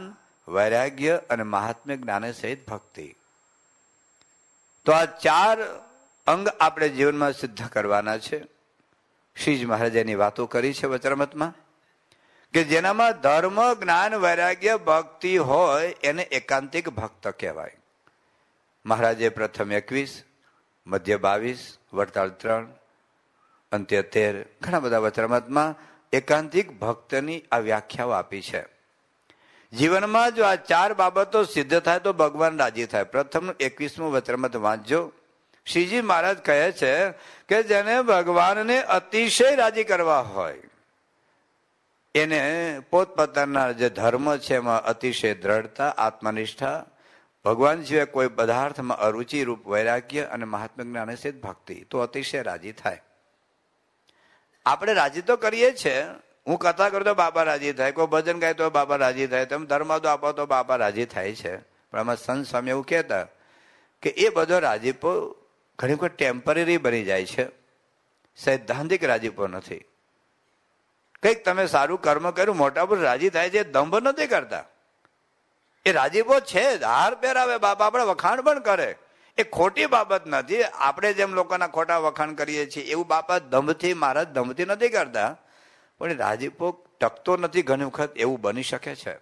Speaker 1: વૈરાગ્ય અને મહાત્મ્ય જ્ઞાન સહિત ભક્તિ તો આ ચાર અંગ આપણે જીવનમાં સિદ્ધ કરવાના છે શ્રીજી મહારાજાની વાતો કરી છે વચરમતમાં કે જેનામાં ધર્મ જ્ઞાન વૈરાગ્ય ભક્તિ હોય એને એકાંતિક ભક્ત કહેવાય મહારાજે પ્રથમ એકવીસ મધ્ય બાવીસ વડતાળ ત્રણ અંત્ય તેર ઘણા બધા વચરામતમાં એકાંતિક ભક્તની આ વ્યાખ્યાઓ આપી છે જીવનમાં જો આ ચાર બાબતો સિદ્ધ થાય તો ભગવાન રાજી થાય પ્રથમ એકવીસમું વચરમત વાંચજો શ્રીજી મહારાજ કહે છે કે જેને ભગવાનને અતિશય રાજી કરવા હોય એને પોતપોતાના જે ધર્મ છે એમાં અતિશય દ્રઢતા આત્મનિષ્ઠા ભગવાન સિવાય કોઈ પદાર્થમાં અરુચિ રૂપ વૈરાગ્ય અને મહાત્મા જ્ઞાન સિદ્ધ ભક્તિ તો અતિશય રાજી થાય આપણે રાજી તો કરીએ છીએ હું કથા કરું તો બાબા રાજી થાય કોઈ ભજન ગાય તો બાબા રાજી થાય તમે ધર્મ તો આપો તો બાબા રાજી થાય છે પણ આમાં સંત સ્વામી એવું કહેતા કે એ બધો રાજીપો ઘણી વખત ટેમ્પરરી બની જાય છે સૈદ્ધાંતિક રાજીપો નથી કંઈક તમે સારું કર્મ કર્યું મોટા પર રાજી થાય છે દંભ નથી કરતા એ રાજીપો છે જ હાર પહેરાવે બાપા આપણે વખાણ પણ કરે એ ખોટી બાબત નથી આપણે જેમ લોકોના ખોટા વખાણ કરીએ છીએ એવું બાપા દંભથી મહારાજ દંભથી નથી કરતા પણ રાજીપો ટકતો નથી ઘણી વખત એવું બની શકે છે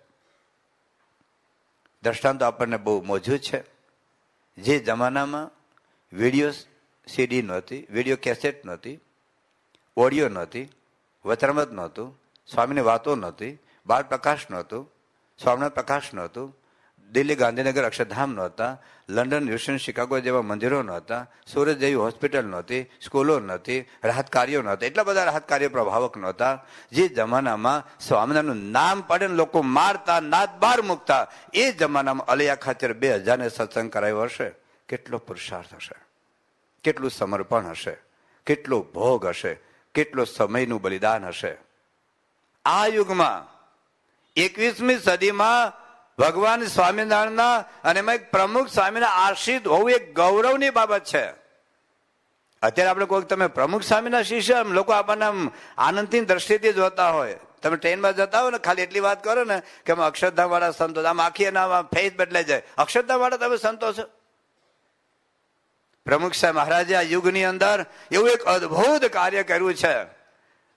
Speaker 1: દ્રષ્ટાંત આપણને બહુ મોજું છે જે જમાનામાં વિડીયો સીડી નહોતી વિડીયો કેસેટ નહોતી ઓડિયો નહોતી વચરમત નહોતું સ્વામીની વાતો નહોતી બાળ પ્રકાશ નહોતું સ્વામિનારાયણ પ્રકાશ નહોતું દિલ્હી ગાંધીનગર અક્ષરધામ નહોતા લંડન હ્યુસ્ટન શિકાગો જેવા મંદિરો નહોતા સુરત જેવી હોસ્પિટલ નહોતી સ્કૂલો નહોતી રાહત કાર્યો નહોતા એટલા બધા રાહત કાર્ય પ્રભાવક નહોતા જે જમાનામાં સ્વામિનારાયણનું નામ પડે ને લોકો મારતા નાદ બાર મૂકતા એ જમાનામાં અલૈયા ખાતર બે હજારને સત્સંગ કરાયો હશે કેટલો પુરુષાર્થ હશે કેટલું સમર્પણ હશે કેટલો ભોગ હશે કેટલો સમયનું બલિદાન હશે આ યુગમાં એકવીસમી સદીમાં ભગવાન સ્વામિનારાયણના અને એમાં એક પ્રમુખ સ્વામીના આશ્રિત હોવું એક ગૌરવની બાબત છે અત્યારે આપણે કોઈ તમે પ્રમુખ સ્વામીના શિષ્ય લોકો આપણને આમ આનંદની દ્રષ્ટિથી જોતા હોય તમે ટ્રેનમાં જતા હો ને ખાલી એટલી વાત કરો ને કે અમે અક્ષરધામ વાળા સંતોષ આમ આખી એના ફેસ બદલાઈ જાય અક્ષરધામ વાળા તમે સંતોષ પ્રમુખ સાહેબ મહારાજે આ યુગની અંદર એવું એક અદભુત કાર્ય કર્યું છે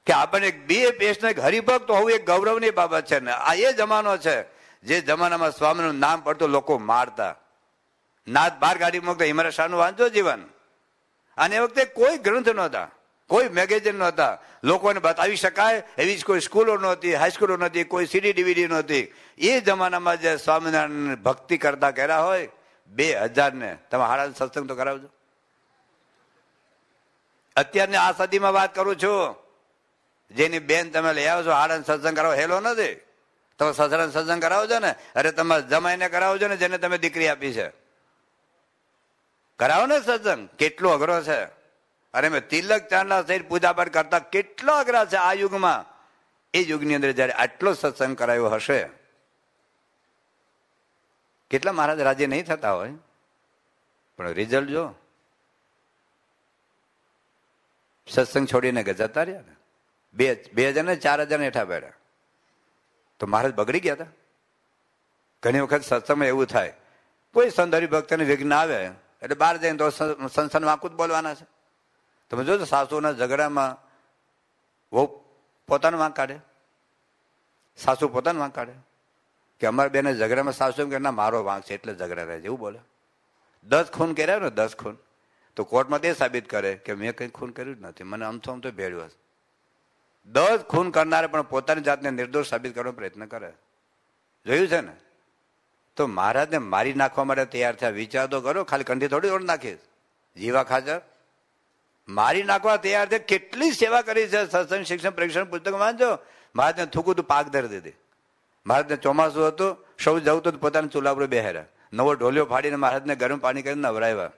Speaker 1: કે આપણને બે પેશને હરિભક્ત હોવું એક ગૌરવની બાબત છે ને આ એ જમાનો છે જે જમાનામાં સ્વામીનું નામ પડતું લોકો મારતા નાથ બાર ગાડી મૂકતા હિમરા શાહનું વાંચો જીવન અને એ વખતે કોઈ ગ્રંથ નહોતા કોઈ મેગેઝિન નહોતા લોકોને બતાવી શકાય એવી જ કોઈ સ્કૂલો નહોતી હાઈસ્કૂલો નહોતી કોઈ સીડી ડીવીડી નહોતી એ જમાનામાં જે સ્વામિનારાયણ ભક્તિ કરતા કર્યા હોય બે હજારને તમે હારા સત્સંગ તો કરાવજો અત્યારની આ સદીમાં વાત કરું છું જેની બેન તમે લઈ આવો છો હાડન સત્સંગ કરાવો હેલો નથી તમે સસરાને સત્સંગ કરાવો છો ને અરે તમે જમાઈને કરાવજો ને જેને તમે દીકરી આપી છે કરાવો ને સત્સંગ કેટલો અઘરો છે અરે મેં તિલક ચાંદલા સહિત પૂજાપાઠ કરતા કેટલો અઘરા છે આ યુગમાં એ યુગની અંદર જ્યારે આટલો સત્સંગ કરાયો હશે કેટલા મહારાજ રાજી નહીં થતા હોય પણ રિઝલ્ટ જો સત્સંગ છોડીને જતા રહ્યા ને બે બે હજાર ને ચાર હજાર હેઠા બેઠા તો મહારાજ બગડી ગયા હતા ઘણી વખત સત્સંગમાં એવું થાય કોઈ સંત ભક્તને વિઘ્ન આવે એટલે બહાર જઈને તો સંસન વાંકું જ બોલવાના છે તમે જોજો સાસુના ઝઘડામાં વહુ પોતાનું વાંક કાઢે સાસુ પોતાનું વાંક કાઢે કે અમારા બેને ઝઘડામાં સાસુ એમ કે ના મારો વાંક છે એટલે ઝઘડા રહે છે એવું બોલે દસ ખૂન કર્યા ને દસ ખૂન તો કોર્ટમાં તે સાબિત કરે કે મેં કંઈ ખૂન કર્યું જ નથી મને અમથો અમથો ભેળ્યો હશે દસ ખૂન કરનારે પણ પોતાની જાતને નિર્દોષ સાબિત કરવાનો પ્રયત્ન કરે જોયું છે ને તો મહારાજને મારી નાખવા માટે તૈયાર થયા વિચાર તો કરો ખાલી કંઠી થોડી ઓળ નાખીશ જીવા ખાચર મારી નાખવા તૈયાર છે કેટલી સેવા કરી છે સત્સંગ શિક્ષણ પરીક્ષણ પુસ્તક વાંચો મહારાજને થૂકું તું પાક ધરી દીધી મહારાજને ચોમાસું હતું સૌ જવું તો પોતાના ચૂલા ઉપર બેહેરા નવો ઢોલિયો ફાડીને મહારાજને ગરમ પાણી કરીને નવરાવ્યા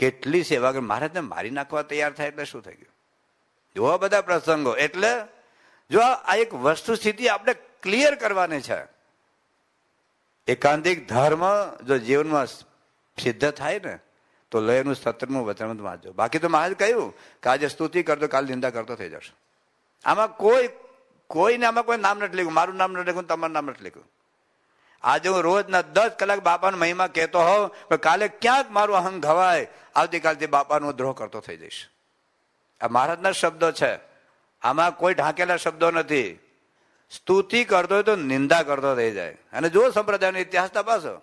Speaker 1: કેટલી સેવા કરી મહારાજને મારી નાખવા તૈયાર થાય એટલે શું થઈ ગયું જોવા બધા પ્રસંગો એટલે જો આ એક વસ્તુ સ્થિતિ આપણે ક્લિયર કરવાની છે એકાંતિક ધર્મ જો જીવનમાં સિદ્ધ થાય ને તો લયનું સત્રમું વચન વાંચજો બાકી તો મહારાજ કહ્યું કે આજે સ્તુતિ કરતો કાલ નિંદા કરતો થઈ જશે આમાં કોઈ કોઈને આમાં કોઈ નામ નથી લખ્યું મારું નામ નથી લખ્યું તમારું નામ નથી લખ્યું આજે હું રોજના દસ કલાક બાપાનો મહિમા કહેતો હોઉં પણ કાલે ક્યાંક મારું અહંગ ઘવાય આવતીકાલથી બાપાનો દ્રોહ કરતો થઈ જઈશ આ મહારાજના શબ્દો છે આમાં કોઈ ઢાંકેલા શબ્દો નથી સ્તુતિ કરતો હોય તો નિંદા કરતો થઈ જાય અને જો સંપ્રદાયનો ઇતિહાસ તપાસો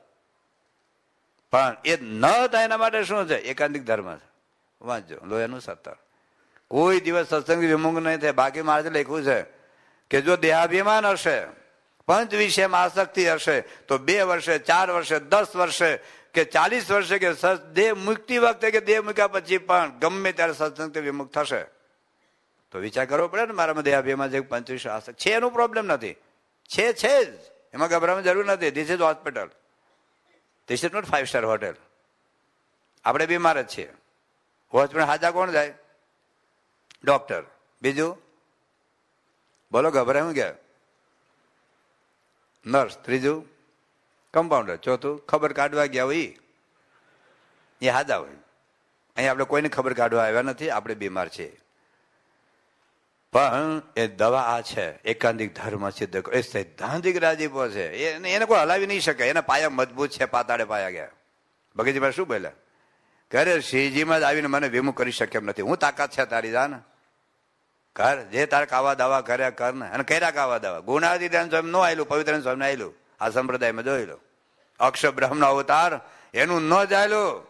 Speaker 1: પણ એ ન થાય એના માટે શું છે એકાંતિક ધર્મ છે વાંચજો લોહીનું સત્તર કોઈ દિવસ સત્સંગ વિમુખ નહીં થાય બાકી મારે લખ્યું છે કે જો દેહાભિમાન હશે પંચ વિષયમાં આસક્તિ હશે તો બે વર્ષે ચાર વર્ષે દસ વર્ષે કે ચાલીસ વર્ષે કે દેહ મુક્તિ વખતે કે દેહ મૂક્યા પછી પણ ગમે ત્યારે સત્સંગથી વિમુક્ત થશે તો વિચાર કરવો પડે ને મારામાં દેહાભિમાં જે પંચવીસ આસક્ત છે એનું પ્રોબ્લેમ નથી છે છે જ એમાં ગભરાવાની જરૂર નથી this is hospital this is not five star hotel આપણે બીમાર જ છીએ હોસ્પિટલ હાજા કોણ જાય ડોક્ટર બીજું બોલો ગભરાયું ગયા નર્સ ત્રીજું કમ્પાઉન્ડર ચોથું ખબર કાઢવા ગયા હોય એ હાદા હોય અહીંયા આપણે કોઈને ખબર કાઢવા આવ્યા નથી આપણે બીમાર છીએ પણ એ દવા આ છે એકાંતિક ધર્મ સિદ્ધ એ સૈદ્ધાંતિક રાજીપો છે એને કોઈ હલાવી નહીં શકે એના પાયા મજબૂત છે પાતાળે પાયા ગયા બગીચીમાં શું બોલ્યા ઘરે શ્રીજીમાં જ આવીને મને વિમુખ કરી શકે એમ નથી હું તાકાત છે તારી ને કર જે તારે કાવા દાવા કર્યા કર ને અને કર્યા કાવા દાવા ગુણાવતી ત્રણ સ્વામી ન આવેલું પવિત્ર સ્વામી આવેલું આ સંપ્રદાયમાં જોયેલું અક્ષ બ્રહ્મનો અવતાર એનું ન જાયેલું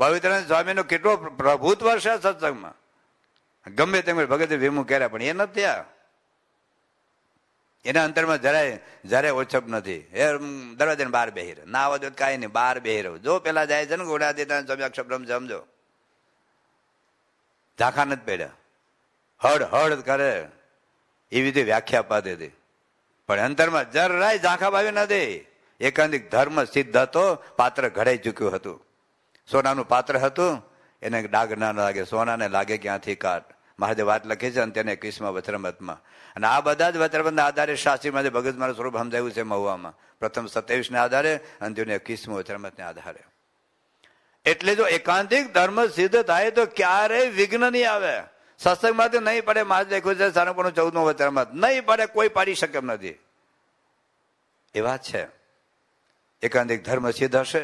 Speaker 1: પવિત્ર સ્વામીનો કેટલો પ્રભુત્વ છે સત્સંગમાં ગમે તેમ ભગત વિમુખ કર્યા પણ એ નથી ત્યાં એના અંતરમાં જરાય જરાય ઓછપ નથી એ દરવાજાને બહાર બેહીર ના આવવા દો કાંઈ નહીં બહાર બેહીર જો પેલા જાય છે ને ગોડા દેતા સમજો અક્ષબ્રમ સમજો ઝાંખા નથી પડ્યા હડ હડ કરે એવી રીતે વ્યાખ્યા અપાતી હતી પણ અંતરમાં જરાય ઝાંખા ભાવી ના દે એકાંતિક ધર્મ સિદ્ધ હતો પાત્ર ઘડાઈ ચૂક્યું હતું સોનાનું પાત્ર હતું એને ડાગ ના લાગે સોનાને લાગે ક્યાંથી કાઢ મહાદેવ વાત લખી છે અને તેને એકવીસમાં વચરમતમાં અને આ બધા જ વચરમતના આધારે શાસ્ત્રીમાંથી મહાદેવ ભગત મારું સ્વરૂપ સમજાયું છે મહુવામાં પ્રથમ સત્યાવીસના આધારે અને તેને એકવીસમાં વચરમતને આધારે એટલે જો એકાંતિક ધર્મ સિદ્ધ થાય તો ક્યારેય વિઘ્ન નહીં આવે સત્સંગમાંથી નહીં પડે મહારાજ લખ્યું છે સારંગપુરનું ચૌદમો વચનમાં નહીં પડે કોઈ પાડી શકે એમ નથી એ વાત છે એકાંતિક ધર્મ સિદ્ધ હશે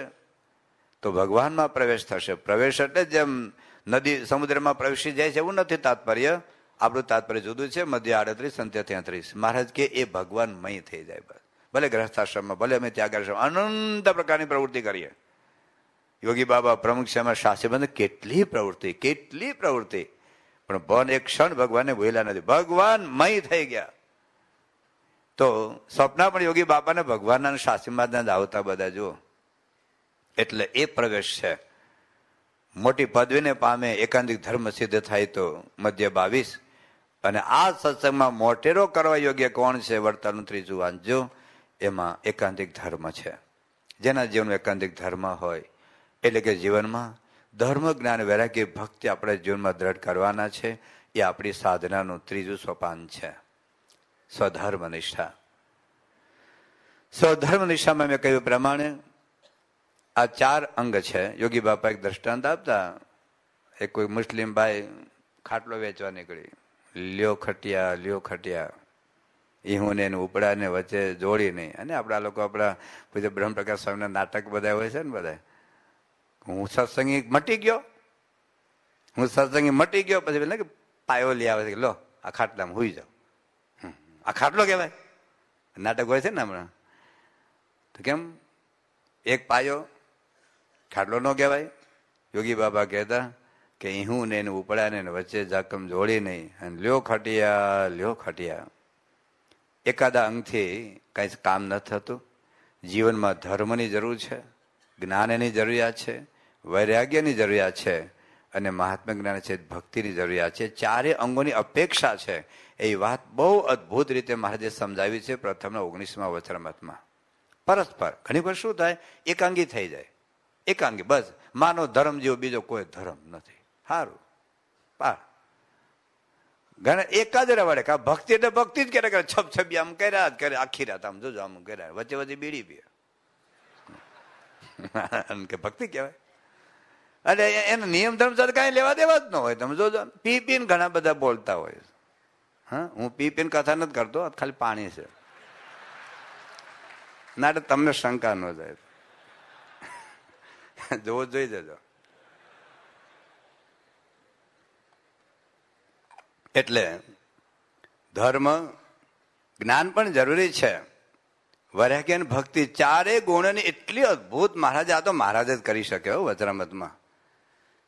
Speaker 1: તો ભગવાનમાં પ્રવેશ થશે પ્રવેશ એટલે જેમ નદી સમુદ્રમાં પ્રવેશી જાય છે એવું નથી તાત્પર્ય આપણું તાત્પર્ય જુદું છે મધ્ય આડત્રીસ અંત્ય તેત્રીસ મહારાજ કે એ ભગવાન મય થઈ જાય બસ ભલે ગ્રહસ્થાશ્રમમાં ભલે અમે ત્યાગાશ્રમ અનંત પ્રકારની પ્રવૃત્તિ કરીએ યોગી બાબા પ્રમુખ શ્યામા બંધ કેટલી પ્રવૃત્તિ કેટલી પ્રવૃત્તિ પણ ભન એક ક્ષણ ભગવાનને ભૂલ્યા નથી ભગવાન મય થઈ ગયા તો સ્વપ્ના પણ યોગી બાપાને ભગવાનના શાસ્ત્રી મહારાજના આવતા બધા જુઓ એટલે એ પ્રવેશ છે મોટી પદવીને પામે એકાંતિક ધર્મ સિદ્ધ થાય તો મધ્ય બાવીસ અને આ સત્સંગમાં મોટેરો કરવા યોગ્ય કોણ છે વર્તાનું ત્રીજું વાંચજો એમાં એકાંતિક ધર્મ છે જેના જીવનનો એકાંતિક ધર્મ હોય એટલે કે જીવનમાં ધર્મ જ્ઞાન વૈરાગ્ય ભક્તિ આપણે જીવનમાં દ્રઢ કરવાના છે એ આપણી સાધનાનું ત્રીજું સોપાન છે સ્વધર્મ નિષ્ઠા સ્વધર્મ નિષ્ઠામાં મેં કહ્યું પ્રમાણે આ ચાર અંગ છે યોગી બાપા એક દ્રષ્ટાંત આપતા એક કોઈ મુસ્લિમ ભાઈ ખાટલો વેચવા નીકળી લ્યો ખટિયા લ્યો ખટિયા ઈહોને એને ઉપડાને વચ્ચે જોડીને અને આપણા લોકો આપણા પછી બ્રહ્મપ્રકાશ સ્વામીના નાટક બધા હોય છે ને બધા હું સત્સંગી મટી ગયો હું સત્સંગી મટી ગયો પછી ને કે પાયો લઈ આવે છે લો આ ખાટલામાં હોઈ જાઓ આ ખાટલો કહેવાય નાટક હોય છે ને હમણાં તો કેમ એક પાયો ખાટલો ન કહેવાય યોગી બાબા કહેતા કે હું ને એને ઉપડ્યા ને એને વચ્ચે જાકમ જોડી નહીં અને લ્યો ખટિયા લ્યો ખટિયા એકાદા અંગથી કાંઈ કામ ન થતું જીવનમાં ધર્મની જરૂર છે જ્ઞાનની જરૂરિયાત છે વૈરાગ્યની જરૂરિયાત છે અને મહાત્મા જ્ઞાન છે ભક્તિની જરૂરિયાત છે ચારે અંગોની અપેક્ષા છે એ વાત બહુ અદ્ભુત રીતે મહારાજે સમજાવી છે પ્રથમના ઓગણીસમાં મતમાં પરસ્પર ઘણી વાર શું થાય એકાંગી થઈ જાય એકાંગી બસ માનો ધર્મ જેવો બીજો કોઈ ધર્મ નથી સારું પાર ઘણા એક જ રવાડે કા ભક્તિ એટલે ભક્તિ જ કરે છપ છબી આમ કર્યા જ કરે આખી રાત આમ જોજો આમ કર્યા વચ્ચે વચ્ચે બીડી પીએ કે ભક્તિ કહેવાય એટલે એનો નિયમ ધર્મ સાથે કાંઈ લેવા દેવા જ ન હોય તમે જોજો પી પીને ઘણા બધા બોલતા હોય હા હું પી પીને કથા નથી કરતો ખાલી પાણી છે ના એટલે તમને શંકા ન જાય જોવો જોઈ જજો એટલે ધર્મ જ્ઞાન પણ જરૂરી છે વરહ્યા ભક્તિ ચારે ગુણની એટલી અદભુત મહારાજ આ તો મહારાજ જ કરી શકે હો વચરામતમાં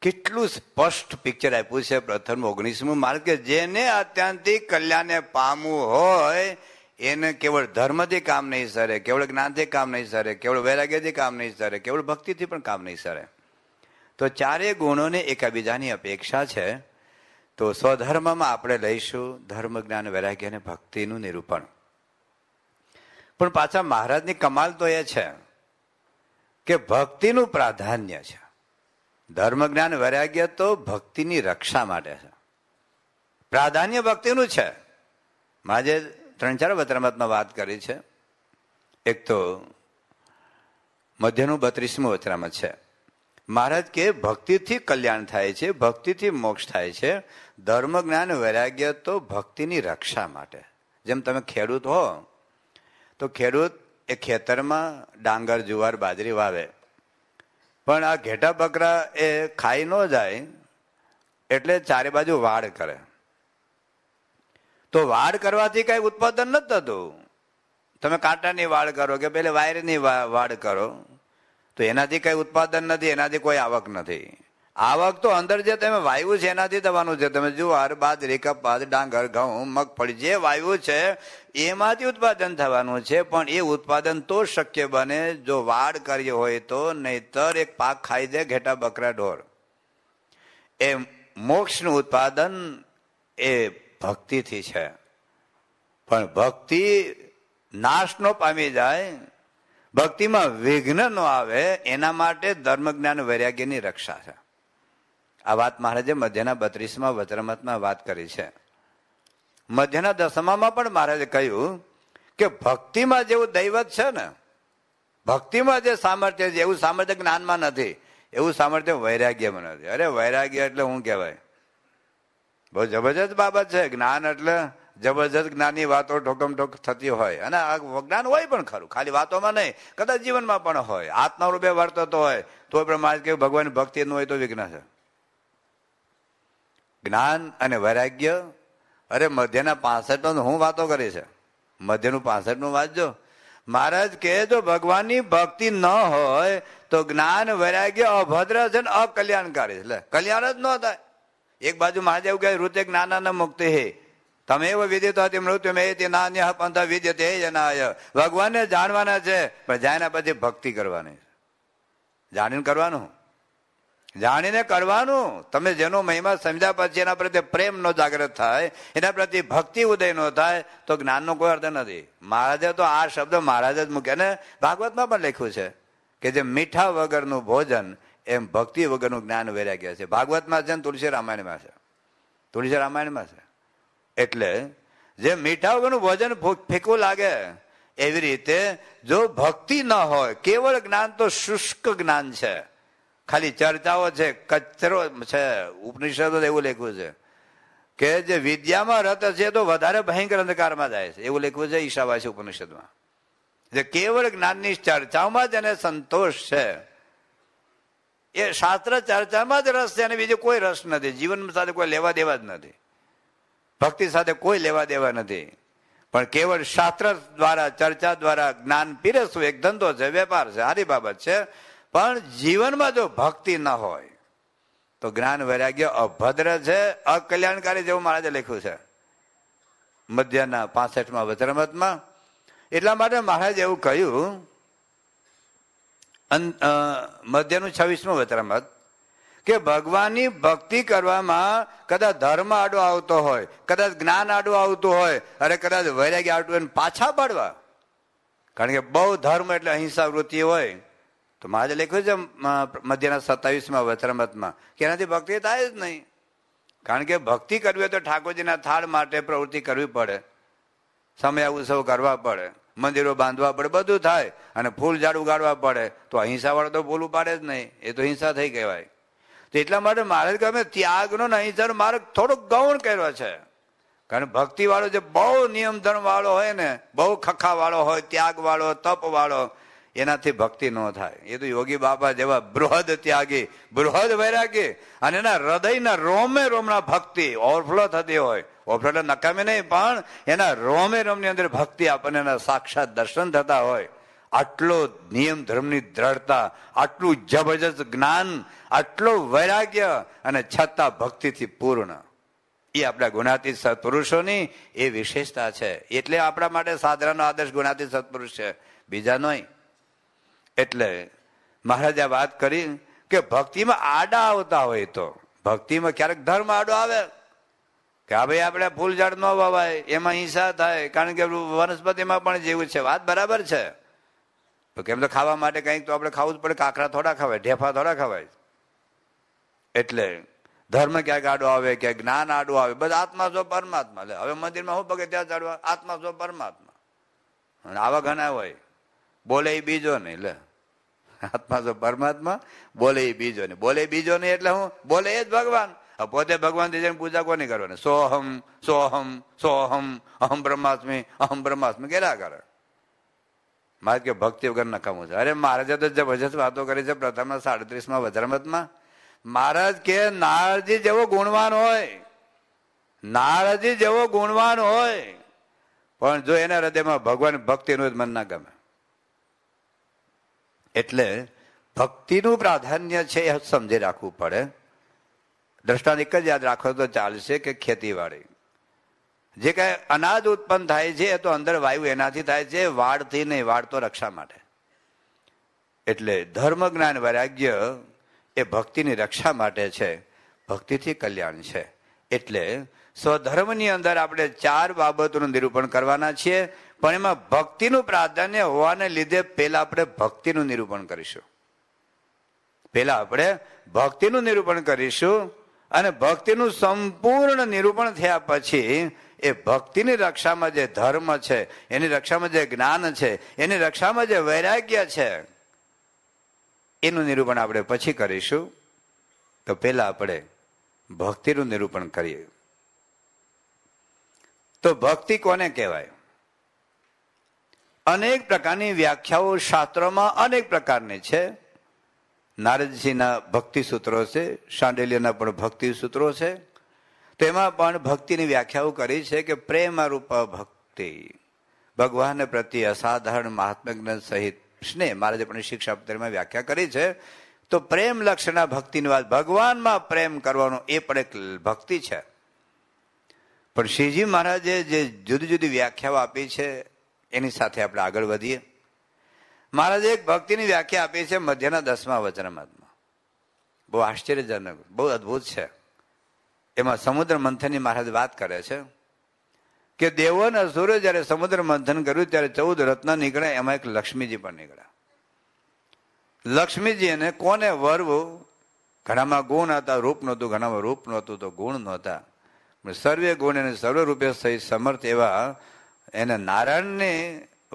Speaker 1: કેટલું સ્પષ્ટ પિક્ચર આપ્યું છે પ્રથમ ઓગણીસમું માર્ગ જેને અત્યંતિક કલ્યાણને પામવું હોય એને કેવળ ધર્મથી કામ નહીં સરે કેવળ જ્ઞાનથી કામ નહીં સરે કેવળ વૈરાગ્યથી કામ નહીં સરે કેવળ ભક્તિથી પણ કામ નહીં સરે તો ચારેય ગુણોને એકાબીજાની અપેક્ષા છે તો સ્વધર્મમાં આપણે લઈશું ધર્મ જ્ઞાન વૈરાગ્ય અને ભક્તિનું નિરૂપણ પણ પાછા મહારાજની કમાલ તો એ છે કે ભક્તિનું પ્રાધાન્ય છે ધર્મ જ્ઞાન વૈરાગ્ય તો ભક્તિની રક્ષા માટે છે પ્રાધાન્ય ભક્તિનું છે આજે ત્રણ ચાર વચરામતમાં વાત કરી છે એક તો મધ્યનું બત્રીસમું વચરામત છે મહારાજ કે ભક્તિથી કલ્યાણ થાય છે ભક્તિથી મોક્ષ થાય છે ધર્મ જ્ઞાન વૈરાગ્ય તો ભક્તિની રક્ષા માટે જેમ તમે ખેડૂત હો તો ખેડૂત એ ખેતરમાં ડાંગર જુવાર બાજરી વાવે પણ આ ઘેટા બકરા એ ખાઈ ન જાય એટલે ચારે બાજુ વાડ કરે તો વાડ કરવાથી કાંઈ ઉત્પાદન નથી થતું તમે કાંટાની વાડ કરો કે પેલે વાયરની વાડ કરો તો એનાથી કાંઈ ઉત્પાદન નથી એનાથી કોઈ આવક નથી આવક તો અંદર જે તમે વાયુ છે એનાથી થવાનું છે તમે જુવાર બાદ કપાસ ડાંગર ઘઉં મગફળી જે વાયુ છે એમાંથી ઉત્પાદન થવાનું છે પણ એ ઉત્પાદન તો શક્ય બને જો વાડ કરી હોય તો નહીતર એક પાક ખાઈ દે ઘેટા બકરા ઢોર એ મોક્ષનું ઉત્પાદન એ ભક્તિથી છે પણ ભક્તિ નાશ નાશનો પામી જાય ભક્તિમાં વિઘ્ન ન આવે એના માટે ધર્મ જ્ઞાન વૈરાગ્યની રક્ષા છે આ વાત મહારાજે મધ્યના બત્રીસમાં વચ્રમતમાં વાત કરી છે મધ્યના દસમામાં પણ મહારાજે કહ્યું કે ભક્તિમાં જેવું દૈવત છે ને ભક્તિમાં જે સામર્થ્ય છે એવું સામર્થ્ય જ્ઞાનમાં નથી એવું સામર્થ્ય વૈરાગ્યમાં નથી અરે વૈરાગ્ય એટલે શું કહેવાય બહુ જબરજસ્ત બાબત છે જ્ઞાન એટલે જબરજસ્ત જ્ઞાનની વાતો ઠોકમ ઠોક થતી હોય અને આ જ્ઞાન હોય પણ ખરું ખાલી વાતોમાં નહીં કદાચ જીવનમાં પણ હોય આત્મા રૂપે વર્તતો હોય તો પ્રમાણે કે ભગવાન ભક્તિનું હોય તો વિઘ્ન છે જ્ઞાન અને વૈરાગ્ય અરે મધ્યના પાસઠનો હું વાતો કરી છે મધ્યનું પાસઠનું વાંચજો મહારાજ કહે જો ભગવાનની ભક્તિ ન હોય તો જ્ઞાન વૈરાગ્ય અભદ્ર છે ને અકલ્યાણકારી એટલે કલ્યાણ જ ન થાય એક બાજુ મહાદેવ કહે રૂતે જ્ઞાનાન મુક્તિ હે તમે એવો વિદિતો હતી મૃત્યુ મેં તે નાન્ય પંથ વિદ્ય તે જનાય ભગવાનને જાણવાના છે પણ જાણ્યા પછી ભક્તિ કરવાની જાણીને કરવાનું જાણીને કરવાનું તમે જેનો મહિમા સમજ્યા પછી એના પ્રત્યે પ્રેમનો જાગૃત થાય એના પ્રત્યે ભક્તિ ઉદય નો થાય તો જ્ઞાનનો કોઈ અર્થ નથી મહારાજે તો આ શબ્દ મહારાજે જ મૂક્યા ને ભાગવતમાં પણ લખ્યું છે કે જે મીઠા વગરનું ભોજન એમ ભક્તિ વગરનું જ્ઞાન વૈરાગ્ય છે ભાગવતમાં છે ને તુલસી રામાયણમાં છે તુલસી રામાયણમાં છે એટલે જે મીઠા વગરનું ભોજન ફેંકવું લાગે એવી રીતે જો ભક્તિ ન હોય કેવળ જ્ઞાન તો શુષ્ક જ્ઞાન છે ખાલી ચર્ચાઓ છે કચરો છે ઉપનિષદો એવું લખ્યું છે કે જે વિદ્યામાં રત છે તો વધારે ભયંકર અંધકારમાં જાય છે એવું લખ્યું છે ઈશાવાસી ઉપનિષદમાં જે કેવળ જ્ઞાનની ચર્ચામાં જ એને સંતોષ છે એ શાસ્ત્ર ચર્ચામાં જ રસ છે અને બીજો કોઈ રસ નથી જીવન સાથે કોઈ લેવા દેવા જ નથી ભક્તિ સાથે કોઈ લેવા દેવા નથી પણ કેવળ શાસ્ત્ર દ્વારા ચર્ચા દ્વારા જ્ઞાન પીરસવું એક ધંધો છે વેપાર છે સારી બાબત છે પણ જીવનમાં જો ભક્તિ ન હોય તો જ્ઞાન વૈરાગ્ય અભદ્ર છે અકલ્યાણકારી જેવું મહારાજે લખ્યું છે મધ્યના પાસઠમાં વચરમતમાં એટલા માટે મહારાજ એવું કહ્યું મધ્યનું છવ્વીસમું વચરમત કે ભગવાનની ભક્તિ કરવામાં કદાચ ધર્મ આડો આવતો હોય કદાચ જ્ઞાન આડું આવતું હોય અરે કદાચ વૈરાગ્ય આવતું હોય પાછા પાડવા કારણ કે બહુ ધર્મ એટલે અહિંસા વૃત્તિ હોય તો મહારાજે લખ્યું છે મધ્યના સત્તાવીસમાં વચરમતમાં કે એનાથી ભક્તિ થાય જ નહીં કારણ કે ભક્તિ કરવી હોય તો ઠાકોરજીના થાળ માટે પ્રવૃત્તિ કરવી પડે સમય ઉત્સવ કરવા પડે મંદિરો બાંધવા પડે બધું થાય અને ફૂલ ઝાડ ઉગાડવા પડે તો અહિંસાવાળો તો ફૂલ ઉપાડે જ નહીં એ તો હિંસા થઈ કહેવાય તો એટલા માટે મહારાજ ગમે ત્યાગનો ને અહિંસાનો માર્ગ થોડોક ગૌણ કર્યો છે કારણ ભક્તિવાળો જે બહુ નિયમ ધર્મવાળો હોય ને બહુ ખખાવાળો હોય ત્યાગવાળો તપવાળો એનાથી ભક્તિ ન થાય એ તો યોગી બાબા જેવા બૃહદ ત્યાગી બૃહદ વૈરાગી અને એના હૃદયના રોમે રોમના ભક્તિ ઓવરફ્લો થતી હોય ઓવરફ્લો નકામી નહીં પણ એના રોમે રોમની અંદર ભક્તિ આપણને એના સાક્ષાત દર્શન થતા હોય આટલો નિયમ ધર્મની દ્રઢતા આટલું જબરજસ્ત જ્ઞાન આટલું વૈરાગ્ય અને છતાં ભક્તિથી પૂર્ણ એ આપણા ગુણાતી સત્પુરુષોની એ વિશેષતા છે એટલે આપણા માટે સાધનાનો આદર્શ ગુણાતી સત્પુરુષ છે બીજા નહીં એટલે મહારાજે વાત કરી કે ભક્તિમાં આડા આવતા હોય તો ભક્તિમાં ક્યારેક ધર્મ આડો આવે કે આ ભાઈ આપણે ફૂલ ઝાડ ન વાવાય એમાં હિંસા થાય કારણ કે વનસ્પતિમાં પણ જેવું છે વાત બરાબર છે તો કેમ તો ખાવા માટે કંઈક તો આપણે ખાવું જ પડે કાંકરા થોડા ખવાય ઢેફા થોડા ખવાય એટલે ધર્મ ક્યાંક આડો આવે કે જ્ઞાન આડું આવે બસ આત્મા જો પરમાત્મા એટલે હવે મંદિરમાં શું પગે ત્યાં ચડવા આત્મા જો પરમાત્મા આવા ઘણા હોય બોલે એ બીજો નહીં લે આત્મા તો પરમાત્મા બોલે એ બીજો ને બોલે બીજો ને એટલે હું બોલે એ જ ભગવાન પોતે ભગવાન થી જઈને પૂજા કોની કરવાની સોહમ સોહમ સોહમ અહમ બ્રહ્માસ્મી અહમ બ્રહ્માસ્મી કેરા કરે મારે કે ભક્તિ વગર કામું છે અરે મહારાજે તો જબરજસ્ત વાતો કરી છે પ્રથમના સાડત્રીસમાં વજરામતમાં મહારાજ કે નારજી જેવો ગુણવાન હોય નારજી જેવો ગુણવાન હોય પણ જો એના હૃદયમાં ભગવાન ભક્તિનું જ મન ના ગમે એટલે ભક્તિનું પ્રાધાન્ય છે એ સમજી રાખવું પડે દ્રષ્ટાંત એક જ યાદ રાખો તો ચાલશે કે ખેતીવાડી જે કાંઈ અનાજ ઉત્પન્ન થાય છે એ તો અંદર વાયુ એનાથી થાય છે વાળથી નહીં વાળ તો રક્ષા માટે એટલે ધર્મ જ્ઞાન વૈરાગ્ય એ ભક્તિની રક્ષા માટે છે ભક્તિથી કલ્યાણ છે એટલે સ્વધર્મની અંદર આપણે ચાર બાબતોનું નિરૂપણ કરવાના છીએ પણ એમાં ભક્તિનું પ્રાધાન્ય હોવાને લીધે પહેલા આપણે ભક્તિનું નિરૂપણ કરીશું પહેલા આપણે ભક્તિનું નિરૂપણ કરીશું અને ભક્તિનું સંપૂર્ણ નિરૂપણ થયા પછી એ ભક્તિની રક્ષામાં જે ધર્મ છે એની રક્ષામાં જે જ્ઞાન છે એની રક્ષામાં જે વૈરાગ્ય છે એનું નિરૂપણ આપણે પછી કરીશું તો પહેલા આપણે ભક્તિનું નિરૂપણ કરીએ તો ભક્તિ કોને કહેવાય અનેક પ્રકારની વ્યાખ્યાઓ શાસ્ત્રોમાં અનેક પ્રકારની છે નારદસિંહના ભક્તિ સૂત્રો છે શાંડેલિયાના પણ ભક્તિ સૂત્રો છે તેમાં પણ ભક્તિની વ્યાખ્યાઓ કરી છે કે પ્રેમ પ્રેમરૂપ ભક્તિ ભગવાન પ્રત્યે અસાધારણ મહાત્મજ્ઞાન સહિત સ્નેહ મહારાજે પણ શિક્ષા પત્રમાં વ્યાખ્યા કરી છે તો પ્રેમ લક્ષણા ભક્તિની વાત ભગવાનમાં પ્રેમ કરવાનો એ પણ એક ભક્તિ છે પણ શ્રીજી મહારાજે જે જુદી જુદી વ્યાખ્યાઓ આપી છે એની સાથે આપણે આગળ વધીએ મહારાજે એક ભક્તિની વ્યાખ્યા આપી છે મધ્યના દસમા વચનમાંતમાં બહુ આશ્ચર્યજનક બહુ અદ્ભુત છે એમાં સમુદ્ર મંથનની મહારાજ વાત કરે છે કે દેવો અને સૂર્ય જ્યારે સમુદ્ર મંથન કર્યું ત્યારે ચૌદ રત્ન નીકળ્યા એમાં એક લક્ષ્મીજી પણ નીકળ્યા લક્ષ્મીજી એને કોને વર્વ ઘણામાં ગુણ હતા રૂપ નહોતું ઘણામાં રૂપ નહોતું તો ગુણ નહોતા સર્વે ગુણ અને સર્વરૂપે સહિત સમર્થ એવા એને નારાયણને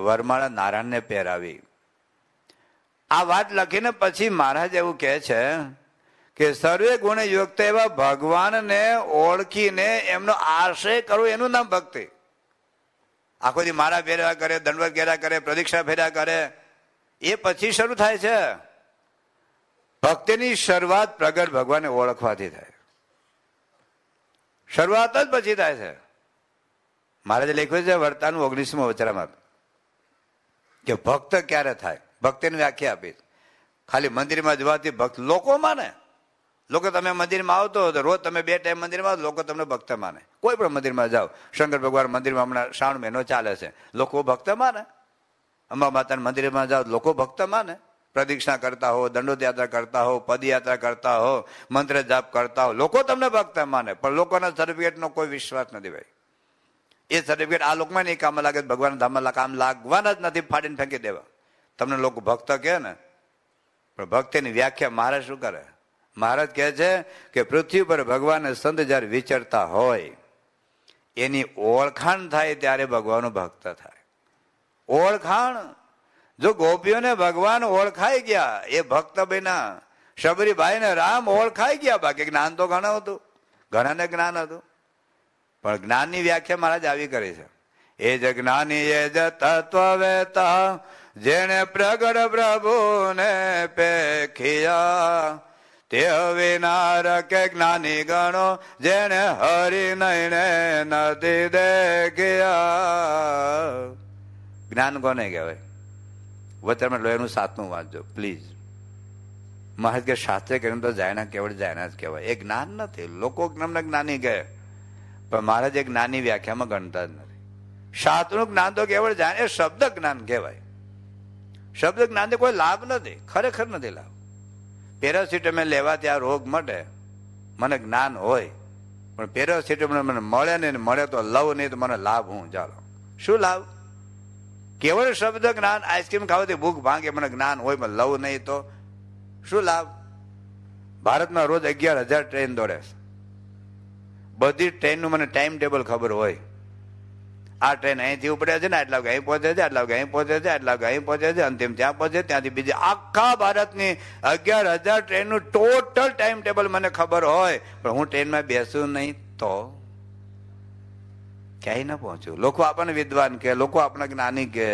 Speaker 1: વરમાળા નારાયણને પહેરાવી આ વાત લખીને પછી મહારાજ એવું કહે છે કે સર્વે ગુણ યુક્ત એવા ભગવાનને ઓળખીને એમનો આશય કરવો એનું નામ ભક્તિ આખો દી મારા ફેર્યા કરે દંડવત કર્યા કરે પ્રદીક્ષા ફેર્યા કરે એ પછી શરૂ થાય છે ભક્તિની શરૂઆત પ્રગટ ભગવાનને ઓળખવાથી થાય શરૂઆત જ પછી થાય છે મહારાજે લખ્યું છે વર્તાનું ઓગણીસમો વચરામાં કે ભક્ત ક્યારે થાય ભક્તિને વ્યાખ્યા આપી ખાલી મંદિરમાં જવાથી ભક્ત લોકો માને લોકો તમે મંદિરમાં આવતો તો રોજ તમે બે ટાઈમ મંદિરમાં આવો લોકો તમને ભક્ત માને કોઈ પણ મંદિરમાં જાઓ શંકર ભગવાન મંદિરમાં હમણાં શ્રાવણ મહિનો ચાલે છે લોકો ભક્ત માને અંબા માતાના મંદિરમાં જાઓ લોકો ભક્ત માને પ્રદક્ષિણા કરતા હો દંડોદયાત્રા કરતા હો પદયાત્રા કરતા હો મંત્ર જાપ કરતા હો લોકો તમને ભક્ત માને પણ લોકોના સર્ટિફિકેટનો કોઈ વિશ્વાસ નથી ભાઈ એ સર્ટિફિકેટ આ લોકમાં નહીં કામમાં લાગે ભગવાન ધામમાં કામ લાગવાના જ નથી ફાડીને ફેંકી દેવા તમને લોકો ભક્ત કહે ને પણ ભક્તિની વ્યાખ્યા મહારાજ શું કરે મહારાજ કહે છે કે પૃથ્વી પર ભગવાન સંત જ્યારે વિચરતા હોય એની ઓળખાણ થાય ત્યારે ભગવાનનો ભક્ત થાય ઓળખાણ જો ગોપીઓને ભગવાન ઓળખાઈ ગયા એ ભક્ત બન્યા શબરીભાઈને રામ ઓળખાઈ ગયા બાકી જ્ઞાન તો ઘણું હતું ઘણાને જ્ઞાન હતું પણ જ્ઞાનની વ્યાખ્યા મહારાજ આવી કરે છે એ જ જ્ઞાની એ જ તત્વ તત્વવેતા જેને પ્રગટ પ્રભુને પેખિયા તે હવે કે જ્ઞાની ગણો જેને હરી નઈને નથી દેખ્યા જ્ઞાન કોને કહેવાય વચરમાં એનું સાતમું વાંચજો પ્લીઝ મહારાજ કે શાસ્ત્રીય કરીને તો જાયના કેવળ જાયના જ કહેવાય એ જ્ઞાન નથી લોકો જ્ઞાનના જ્ઞાની કહે પણ મહારાજ એક નાની વ્યાખ્યામાં ગણતા જ નથી શાસ્ત્રનું જ્ઞાન તો કેવળ જાણે શબ્દ જ્ઞાન કહેવાય શબ્દ જ્ઞાનથી કોઈ લાભ નથી ખરેખર નથી લાભ પેરાસિટામોલ લેવા ત્યાં રોગ મટે મને જ્ઞાન હોય પણ પેરાસિટામોલ મને મળે ને મળે તો લવ નહીં તો મને લાભ હું ચાલો શું લાભ કેવળ શબ્દ જ્ઞાન આઈસ્ક્રીમ ખાવાથી ભૂખ ભાંગે મને જ્ઞાન હોય પણ લવ નહીં તો શું લાભ ભારતમાં રોજ અગિયાર હજાર ટ્રેન દોડે છે બધી ટ્રેનનું મને ટાઈમ ટેબલ ખબર હોય આ ટ્રેન અહીંથી ઉપડે છે ને આટલા વાગે અહીં પહોંચે છે આટલા વાગે અહીં પહોંચે છે આટલા વાગે અહીં પહોંચે છે અંતિમ ત્યાં પહોંચે ત્યાંથી બીજી આખા ભારતની અગિયાર હજાર ટ્રેનનું ટોટલ ટાઈમ ટેબલ મને ખબર હોય પણ હું ટ્રેનમાં બેસું નહીં તો ક્યાંય ન પહોંચ્યું લોકો આપણને વિદ્વાન કે લોકો આપણને જ્ઞાની કે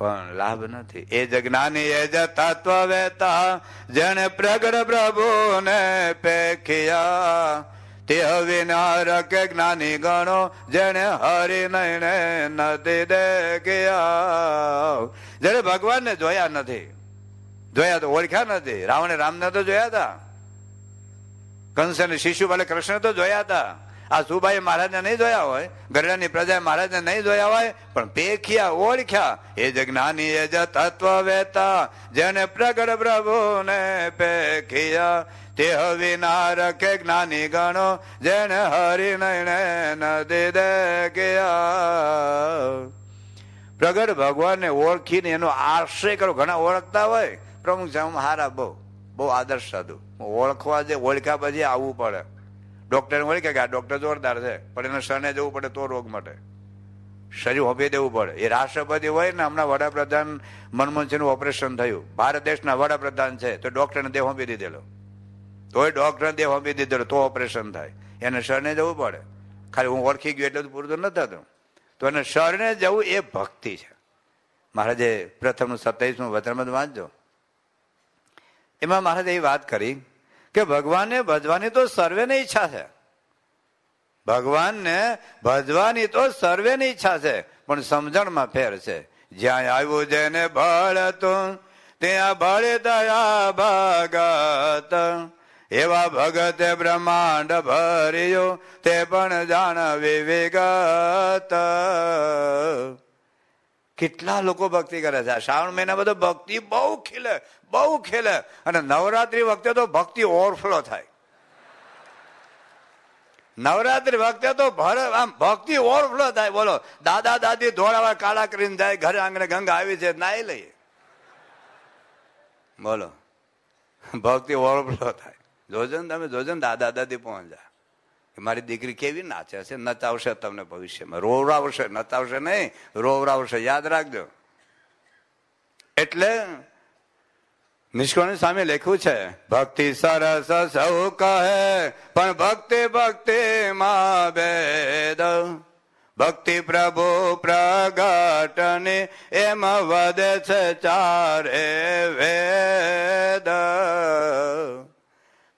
Speaker 1: પણ લાભ નથી એ જ જ્ઞાની એ જ તત્વ વેતા જેને પ્રગટ પ્રભુને પેખ્યા તે હવે નારક જ્ઞાની ગણો જેને હરિ નૈણે નથી દેખ્યા જેને ભગવાનને જોયા નથી જોયા તો ઓળખ્યા નથી રાવણે રામને તો જોયા હતા કંસ અને શિશુ ભલે કૃષ્ણ તો જોયા હતા આ સુભાઈ મહારાજને નહીં જોયા હોય ગરડાની પ્રજાએ મહારાજને નહીં જોયા હોય પણ પેખ્યા ઓળખ્યા એ જ જ્ઞાની એ જ તત્વ વેતા જેને પ્રગટ પ્રભુને પેખ્યા તે વિના રખે જ્ઞાની ગણો જેને હરી નૈણે નદી દે ગયા પ્રગટ ભગવાનને ઓળખીને એનો આશ્રય કરો ઘણા ઓળખતા હોય પ્રમુખ સાહેબ હારા બહુ બહુ આદર્શ સાધુ ઓળખવા જે ઓળખ્યા પછી આવવું પડે ડૉક્ટર વળી કે આ ડૉક્ટર જોરદાર છે પણ એને શને જવું પડે તો રોગ માટે શરીર હોભી દેવું પડે એ રાષ્ટ્રપતિ હોય ને હમણાં વડાપ્રધાન મનમોહન સિંહનું ઓપરેશન થયું ભારત દેશના વડાપ્રધાન છે તો ડૉક્ટરને દેહ હોંપી દીધેલો તોય ડૉક્ટરને દેહ હોંપી દીધેલો તો ઓપરેશન થાય એને શરણે જવું પડે ખાલી હું ઓળખી ગયો એટલે પૂરું તો થતું તો એને શરણે જવું એ ભક્તિ છે મહારાજે પ્રથમનું સત્યાવીસમું વતનમાં વાંચજો એમાં મહારાજે એ વાત કરી કે ભગવાનને ભજવાની તો સર્વેની ઈચ્છા છે ભગવાનને ભજવાની તો સર્વેની ઈચ્છા છે પણ સમજણમાં ફેર છે જ્યાં આવ્યું જેને તું ત્યાં ભળે દયા ભગત એવા ભગતે બ્રહ્માંડ ભર્યો તે પણ જાણ વિવેગત કેટલા લોકો ભક્તિ કરે છે શ્રાવણ મહિના બધો ભક્તિ બહુ ખીલે બહુ ખેલે અને નવરાત્રી વખતે તો ભક્તિ ઓવરફ્લો થાય નવરાત્રી વખતે તો ભર આમ ભક્તિ ઓવરફ્લો થાય બોલો દાદા દાદી ધોળાવા કાળા કરીને જાય ઘરે આંગણે ગંગા આવી છે નાઈ લઈએ બોલો ભક્તિ ઓવરફ્લો થાય જોજો ને તમે જોજો ને દાદા દાદી પહોંચા મારી દીકરી કેવી નાચે છે નચાવશે તમને ભવિષ્યમાં રોવરાવશે નચાવશે નહીં રોવરાવશે યાદ રાખજો એટલે નિષ્કળની સામે લખ્યું છે ભક્તિ સરસ સૌ કહે પણ ભક્તિ ભક્તિ માં ભેદ ભક્તિ પ્રભુ પ્રગટને એમ વદે છે ચારે વેદ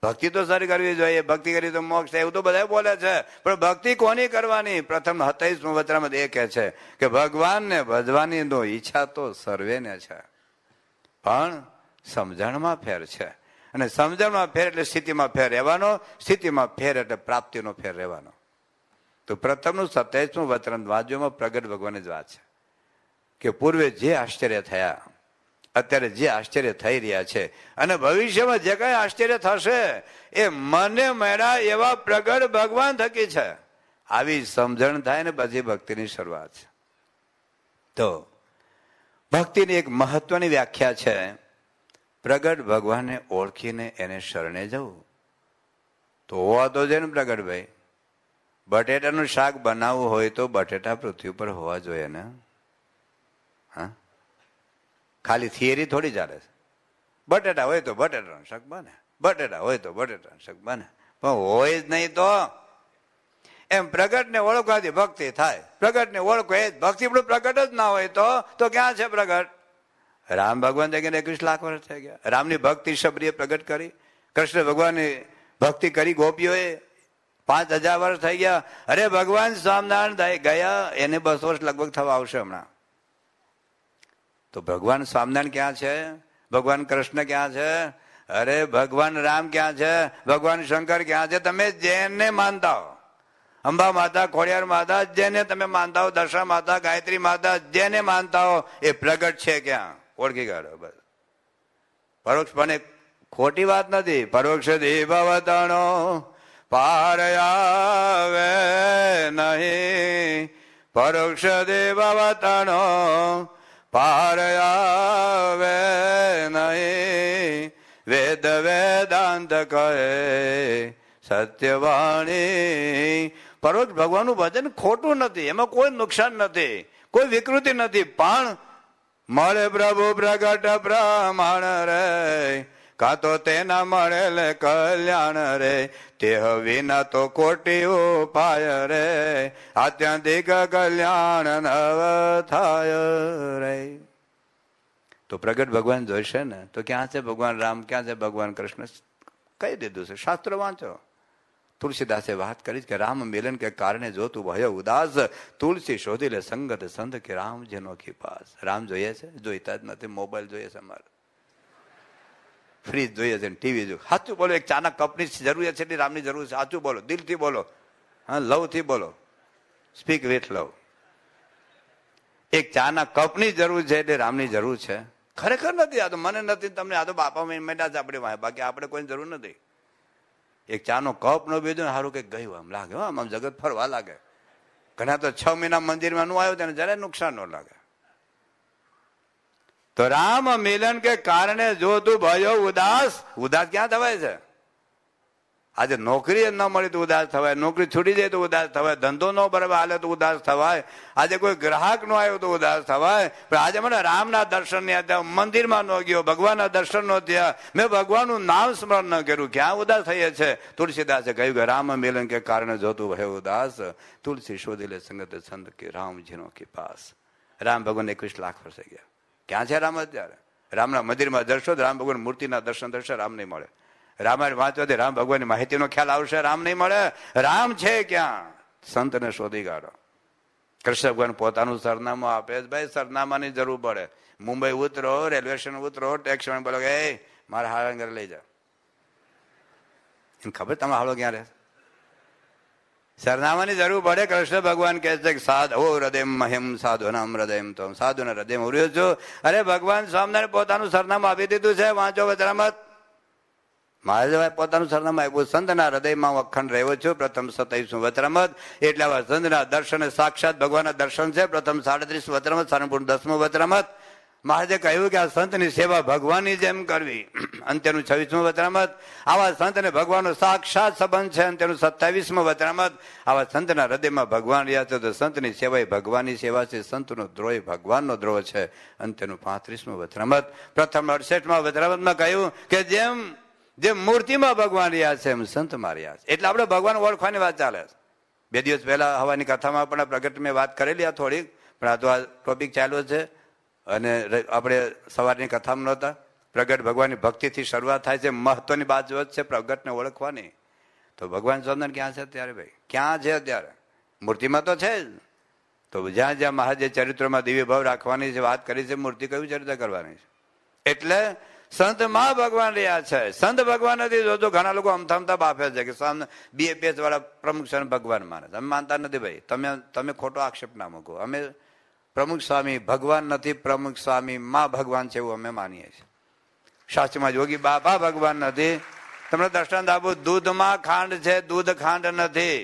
Speaker 1: ભક્તિ તો સારી કરવી જોઈએ ભક્તિ કરી તો મોક્ષ થાય એવું તો બધા બોલે છે પણ ભક્તિ કોની કરવાની પ્રથમ હતાઈસમું વચરામાં એ કહે છે કે ભગવાનને ભજવાની ઈચ્છા તો સર્વેને છે પણ સમજણમાં ફેર છે અને સમજણમાં ફેર એટલે સ્થિતિમાં ફેર રહેવાનો સ્થિતિમાં ફેર એટલે પ્રાપ્તિનો ફેર રહેવાનો તો પ્રથમનું સત્યાવીસમું વતરણ વાંચ્યોમાં પ્રગટ ભગવાનની જ વાત છે કે પૂર્વે જે આશ્ચર્ય થયા અત્યારે જે આશ્ચર્ય થઈ રહ્યા છે અને ભવિષ્યમાં જે કાંઈ આશ્ચર્ય થશે એ મને મળ્યા એવા પ્રગટ ભગવાન થકી છે આવી સમજણ થાય ને પછી ભક્તિની શરૂઆત છે તો ભક્તિની એક મહત્વની વ્યાખ્યા છે પ્રગટ ભગવાનને ઓળખીને એને શરણે જવું તો હોવા તો છે ને પ્રગટભાઈ બટેટાનું શાક બનાવવું હોય તો બટેટા પૃથ્વી પર હોવા જોઈએ ને હા ખાલી થિયરી થોડી ચાલે છે બટેટા હોય તો બટેટાનું શાક બને બટેટા હોય તો બટેટાનું શાક બને પણ હોય જ નહીં તો એમ પ્રગટને ઓળખવાથી ભક્તિ થાય પ્રગટને ઓળખો એ ભક્તિ પણ પ્રગટ જ ના હોય તો તો ક્યાં છે પ્રગટ રામ ભગવાન થઈ ગયા એકવીસ લાખ વર્ષ થઈ ગયા રામની ભક્તિ શબરીએ પ્રગટ કરી કૃષ્ણ ભગવાનની ભક્તિ કરી ગોપીઓએ પાંચ હજાર વર્ષ થઈ ગયા અરે ભગવાન સ્વામિનારાયણ ગયા એને બસો વર્ષ લગભગ થવા આવશે હમણાં તો ભગવાન સ્વામિનારાયણ ક્યાં છે ભગવાન કૃષ્ણ ક્યાં છે અરે ભગવાન રામ ક્યાં છે ભગવાન શંકર ક્યાં છે તમે જેને માનતા હો અંબા માતા ખોડિયાર માતા જેને તમે માનતા હો દશા માતા ગાયત્રી માતા જેને માનતા હો એ પ્રગટ છે ક્યાં ઓળખી કાઢો બસ પરોક્ષ પણ એક ખોટી વાત નથી પરોક્ષ દેવતણો પારયાવે નહીં પરોક્ષ દેવતણો પારયાવે નહીં વેદ વેદાંત કહે સત્યવાણી પરોક્ષ ભગવાનનું ભજન ખોટું નથી એમાં કોઈ નુકસાન નથી કોઈ વિકૃતિ નથી પણ મળે પ્રભુ પ્રગટ બ્રાહ્મણ રે કાં તો તેના મળેલે કલ્યાણ રે તે વિના તો કોટી ઉપાય રે આત્યંતિક કલ્યાણ નવ થાય રે તો પ્રગટ ભગવાન જોઈશે ને તો ક્યાં છે ભગવાન રામ ક્યાં છે ભગવાન કૃષ્ણ કહી દીધું છે શાસ્ત્ર વાંચો તુલસીદાસે વાત કરી કે રામ મિલન કે કારણે જો તું ભયો ઉદાસ તુલસી શોધી લે સંગત સંત કે રામ જેનો પાસ રામ જોઈએ છે જોઈતા જ નથી મોબાઈલ જોઈએ છે અમારે ફ્રીજ જોઈએ છે ટીવી જોઈએ સાચું બોલો એક ચાના કપની જરૂરિયાત છે એટલી રામની જરૂર છે સાચું બોલો દિલથી બોલો હા લવથી બોલો સ્પીક વિથ લવ એક ચાના કપની જરૂર છે એટલે રામની જરૂર છે ખરેખર નથી આ તો મને નથી તમને આ તો બાપા મહિના જ આપણે બાકી આપણે કોઈની જરૂર નથી એક ચાનો કપ ન બેજો ને સારું કંઈક ગયું આમ લાગે હો આમ જગત ફરવા લાગે ઘણા તો છ મહિના મંદિરમાં નું આવ્યો તેને જરાય નુકસાન ન લાગે તો રામ મિલન કે કારણે જો તું ભયો ઉદાસ ઉદાસ ક્યાં થવાય છે આજે નોકરી જ ન મળી તો ઉદાસ થવાય નોકરી છૂટી જાય તો ઉદાસ થવાય ધંધો ન ભરવા હાલે તો ઉદાસ થવાય આજે કોઈ ગ્રાહક નો આવ્યો તો ઉદાસ થવાય પણ આજે મને રામના દર્શન નહીં હતા મંદિરમાં ન ગયો ભગવાનના દર્શન ન થયા મેં ભગવાનનું નામ સ્મરણ ન કર્યું ક્યાં ઉદાસ થઈએ છે તુલસીદાસે કહ્યું કે રામ મિલન કે કારણે જોતું હે ઉદાસ તુલસી શોધી લે સંગત છંદ કે રામજીનો કે પાસ રામ ભગવાન એકવીસ લાખ વર્ષે ગયા ક્યાં છે રામ અત્યારે રામના મંદિરમાં દર્શો રામ ભગવાન મૂર્તિના દર્શન દર્શન રામ નહીં મળે રામાયણ વાંચો તે રામ ભગવાનની માહિતીનો ખ્યાલ આવશે રામ નહીં મળે રામ છે ક્યાં સંતને શોધી કાઢો કૃષ્ણ ભગવાન પોતાનું સરનામું આપે ભાઈ સરનામાની જરૂર પડે મુંબઈ ઉતરો રેલવે સ્ટેશન ઉતરો ટેક્સ બોલો કે મારા હારણ ઘરે લઈ જા એને ખબર તમે હાળો ક્યાં રહે સરનામાની જરૂર પડે કૃષ્ણ ભગવાન કહે છે કે સાધો હૃદયમ મહેમ નામ હૃદયમ તો સાધુના હૃદયમ ઉર્યો છું અરે ભગવાન સ્વામિનારાયણ પોતાનું સરનામું આપી દીધું છે વાંચો વચરામત મહારાજાએ પોતાનું સરનામું આપ્યું સંતના હૃદયમાં હું અખંડ રહ્યો છું પ્રથમ સત્યાવીસનું વતરમત એટલે આવા સંતના દર્શન સાક્ષાત ભગવાનના દર્શન છે પ્રથમ સાડત્રીસ વતરમત સારણપુર દસમું વતરમત મહારાજે કહ્યું કે આ સંતની સેવા ભગવાનની જેમ કરવી અંત્યનું છવ્વીસમું વતરામત આવા સંત સંતને ભગવાનનો સાક્ષાત સંબંધ છે અંત્યનું સત્તાવીસમું વતરામત આવા સંતના હૃદયમાં ભગવાન રહ્યા છે તો સંતની સેવા એ ભગવાનની સેવા છે સંતનો દ્રોહ ભગવાનનો દ્રોહ છે અંત્યનું પાંત્રીસમું વતરામત પ્રથમ અડસઠમાં વતરામતમાં કહ્યું કે જેમ જે મૂર્તિમાં ભગવાન રહ્યા છે એમ સંત રહ્યા છે એટલે આપણે ભગવાન ઓળખવાની વાત ચાલે છે બે દિવસ પહેલા હવાની કથામાં પણ પ્રગટ મેં વાત કરેલી આ થોડીક પણ આ તો આ ટોપિક ચાલ્યો છે અને આપણે સવારની કથામાં નહોતા પ્રગટ ભગવાનની ભક્તિથી શરૂઆત થાય છે મહત્વની વાત જ છે પ્રગટને ઓળખવાની તો ભગવાન ચંદન ક્યાં છે અત્યારે ભાઈ ક્યાં છે અત્યારે મૂર્તિમાં તો છે જ તો જ્યાં જ્યાં મહારાજે ચરિત્રમાં દિવ્ય ભાવ રાખવાની છે વાત કરી છે મૂર્તિ કયું ચરિત્ર કરવાની છે એટલે સંત માં ભગવાન રહ્યા છે સંત ભગવાન નથી જોજો ઘણા લોકો અમથામતા બાફે છે કે સામે બીએપીએસ વાળા પ્રમુખ સ્વામી ભગવાન માને તમે માનતા નથી ભાઈ તમે તમે ખોટો આક્ષેપ ના મૂકો અમે પ્રમુખ સ્વામી ભગવાન નથી પ્રમુખ સ્વામી માં ભગવાન છે એવું અમે માનીએ છીએ શાસ્ત્રમાં જોગી બાપા ભગવાન નથી તમને દર્શન આપું દૂધમાં ખાંડ છે દૂધ ખાંડ નથી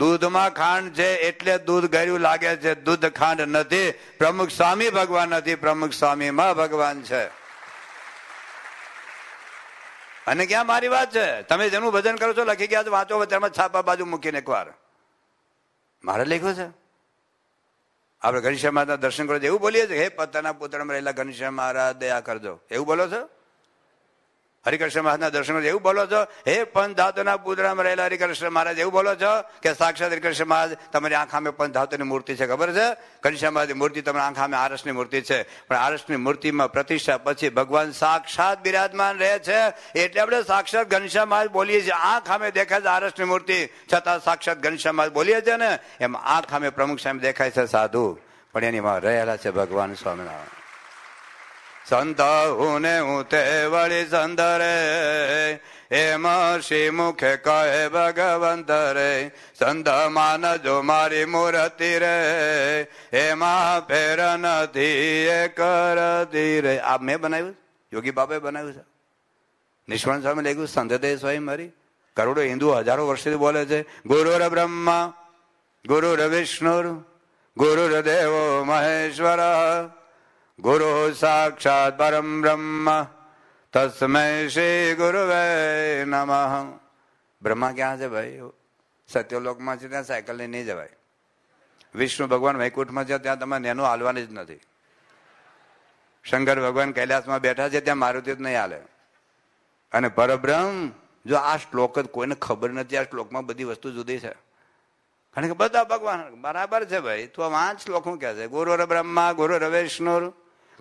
Speaker 1: દૂધમાં ખાંડ છે એટલે દૂધ ગર્યું લાગે છે દૂધ ખાંડ નથી પ્રમુખ સ્વામી ભગવાન નથી પ્રમુખ સ્વામી માં ભગવાન છે અને ક્યાં મારી વાત છે તમે જેનું ભજન કરો છો લખી ગયા છો વાંચો તેમાં છાપા બાજુ મૂકીને એક વાર મારે લખ્યું છે આપણે ઘનશ્યામ મહારાજના દર્શન કરો એવું બોલીએ છીએ હે પત્તાના પુતળામાં રહેલા ઘનશ્યામ મહારાજ દયા કરજો એવું બોલો છો હરિકૃષ્ણ મહારાજના દર્શન એવું બોલો છો હે પંચ ધાતુના પૂતળામાં રહેલા હરિકૃષ્ણ મહારાજ એવું બોલો છો કે સાક્ષાત હરિકૃષ્ણ મહારાજ તમારી આંખ સામે પંચ ધાતુની મૂર્તિ છે ખબર છે કૃષ્ણ મહારાજની મૂર્તિ તમારી આંખ સામે આરસની મૂર્તિ છે પણ આરસની મૂર્તિમાં પ્રતિષ્ઠા પછી ભગવાન સાક્ષાત બિરાજમાન રહે છે એટલે આપણે સાક્ષાત ઘનશ્યામ મહારાજ બોલીએ છીએ આંખ સામે દેખાય છે આરસની મૂર્તિ છતાં સાક્ષાત ઘનશ્યામ મહારાજ બોલીએ છીએ ને એમ આંખ સામે પ્રમુખ સામે દેખાય છે સાધુ પણ એની રહેલા છે ભગવાન સ્વામિનારાયણ સંત સંધાહુને ઉતે વળી સંધરે હે મહર્ષિ મુખે કહે ભગવંત રે સંધ માન જો મારી મૂર્તિ રે એમાં ફેર નથી એ કરતી રે આ મેં બનાવ્યું યોગી બાપે બનાવ્યું છે નિષ્ફળ સામે લખ્યું સંધતે સ્વયં મારી કરોડો હિન્દુ હજારો વર્ષથી બોલે છે ગુરુર બ્રહ્મા ગુરુર વિષ્ણુર ગુરુર દેવો મહેશ્વર ગુરુ સાક્ષાત પરમ ब्रह्म તસ્મય શ્રી ગુરુવે નમઃ બ્રહ્મા ક્યાં છે ભાઈ સત્યલોકમાં છે ત્યાં સાયકલને નહીં જવાય વિષ્ણુ ભગવાન વૈકુંઠમાં છે ત્યાં તમારે નેનું હાલવાની જ નથી શંકર ભગવાન કૈલાસમાં બેઠા છે ત્યાં મારુતિ જ નહીં હાલે અને પરબ્રહ્મ જો આ શ્લોક જ કોઈને ખબર નથી આ શ્લોકમાં બધી વસ્તુ જુદી છે કારણ કે બધા ભગવાન બરાબર છે ભાઈ તો વાંચ શ્લોક હું કહે છે ગુરુ બ્રહ્મા ગુરુ વૈષ્ણુ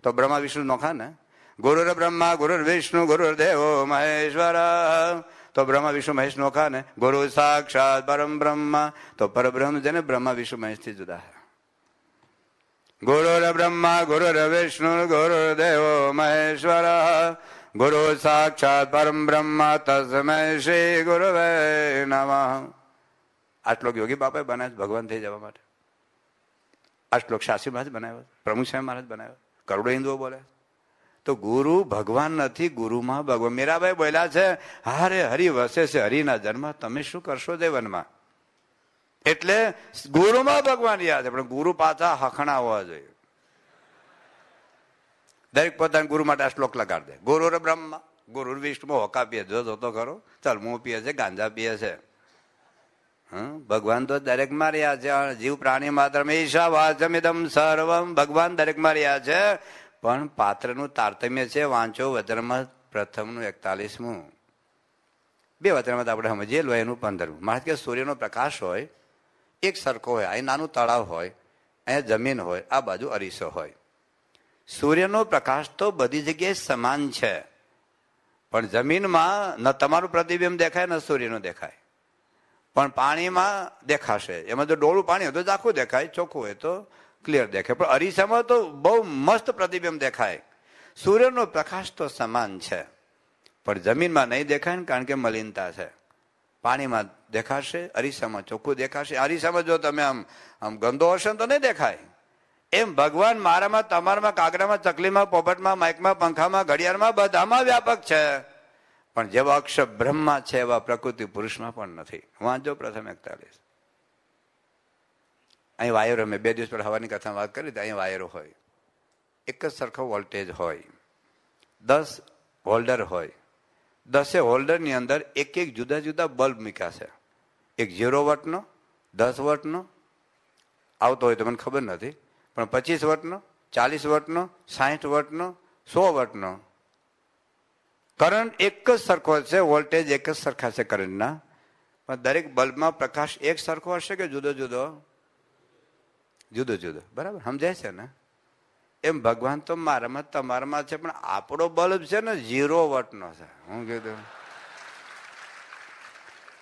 Speaker 1: तो ब्रह्मा विष्णु नौखा ना गुरुर ब्रह्मा गुरुर विष्णु गुरुर देवो महेश्वर तो ब्रह्मा विष्णु महेश नोखा ने गुरु साक्षात परम ब्रह्मा तो पर ब्रह्म जन ब्रह्मा विष्णु महेश થી જુદા છે ગુરુર બ્રહ્મા ગુરુર વિષ્ણુ ગુરુર દેવો મહેશ્વર ગુરુ સાક્ષાત પરમ બ્રહ્મા તસ્મય શ્રી ગુરુવે નમઃ આ શ્લોક યોગી બાપાએ બનાવ્યો ભગવાન થઈ જવા માટે આ શ્લોક શાસ્ત્રી મહારાજ બનાવ્યો પ્રમુખ સ્વામી મહારાજ બનાવ્યો કરોડો હિન્દુઓ બોલે તો ગુરુ ભગવાન નથી ગુરુમાં ભગવાન મીરાભાઈ બોલ્યા છે હારે હરિ વસે છે હરિના જન્મ તમે શું કરશો દેવનમાં એટલે ગુરુમાં ભગવાન યાદ છે પણ ગુરુ પાછા હખણા હોવા જોઈએ દરેક પોતાના ગુરુ માટે આ શ્લોક લગાડ દે ગુરુર બ્રહ્મા ગુરુર વિષ્ણુ હોકા પીએ જો જોતો ખરો ચાલ મું પીએ છે ગાંજા પીએ છે ભગવાન તો દરેકમાં રહ્યા છે જીવ પ્રાણી માત્ર ઈશા વાચમિદમ સર્વમ ભગવાન દરેકમાં રહ્યા છે પણ પાત્રનું તારતમ્ય છે વાંચો વતનમાં પ્રથમનું એકતાલીસમું બે વતનમાં આપણે સમજીએ લો એનું પંદરમું મહારાજ કે સૂર્યનો પ્રકાશ હોય એક સરખો હોય અહીં નાનું તળાવ હોય અહીંયા જમીન હોય આ બાજુ અરીસો હોય સૂર્યનો પ્રકાશ તો બધી જગ્યાએ સમાન છે પણ જમીનમાં ન તમારું પ્રતિબિંબ દેખાય ન સૂર્યનું દેખાય પણ પાણીમાં દેખાશે એમાં જો ડોળું પાણી હોય તો આખું દેખાય ચોખ્ખું હોય તો ક્લિયર દેખાય પણ અરીસામાં તો બહુ મસ્ત પ્રતિબિંબ દેખાય સૂર્યનો પ્રકાશ તો સમાન છે પણ જમીનમાં નહીં દેખાય ને કારણ કે મલિનતા છે પાણીમાં દેખાશે અરીસામાં ચોખ્ખું દેખાશે અરીસામાં જો તમે આમ આમ ગંદો હશે તો નહીં દેખાય એમ ભગવાન મારામાં તમારામાં કાગડામાં ચકલીમાં પોપટમાં માઇકમાં પંખામાં ઘડિયાળમાં બધામાં વ્યાપક છે પણ જેવા અક્ષર બ્રહ્મા છે એવા પ્રકૃતિ પુરુષમાં પણ નથી વાંચો પ્રથમ એકતાલીસ અહીં વાયરો મેં બે દિવસ પહેલાં હવાની કથા વાત કરી અહીં વાયરો હોય એક જ સરખો વોલ્ટેજ હોય દસ હોલ્ડર હોય દસે હોલ્ડરની અંદર એક એક જુદા જુદા બલ્બ મૂકાશે એક ઝીરો વોટનો દસ વોટનો આવતો હોય તો મને ખબર નથી પણ પચીસ વોટનો ચાલીસ વોટનો સાહીઠ વોટનો સો વોટનો કરંટ એક જ સરખો છે વોલ્ટેજ એક જ સરખા છે કરંટના પણ દરેક બલ્બમાં પ્રકાશ એક સરખો હશે કે જુદો જુદો જુદો જુદો બરાબર સમજાય છે ને એમ ભગવાન તો મારામાં તમારામાં છે પણ આપણો બલ્બ છે ને ઝીરો વટનો છે હું કીધું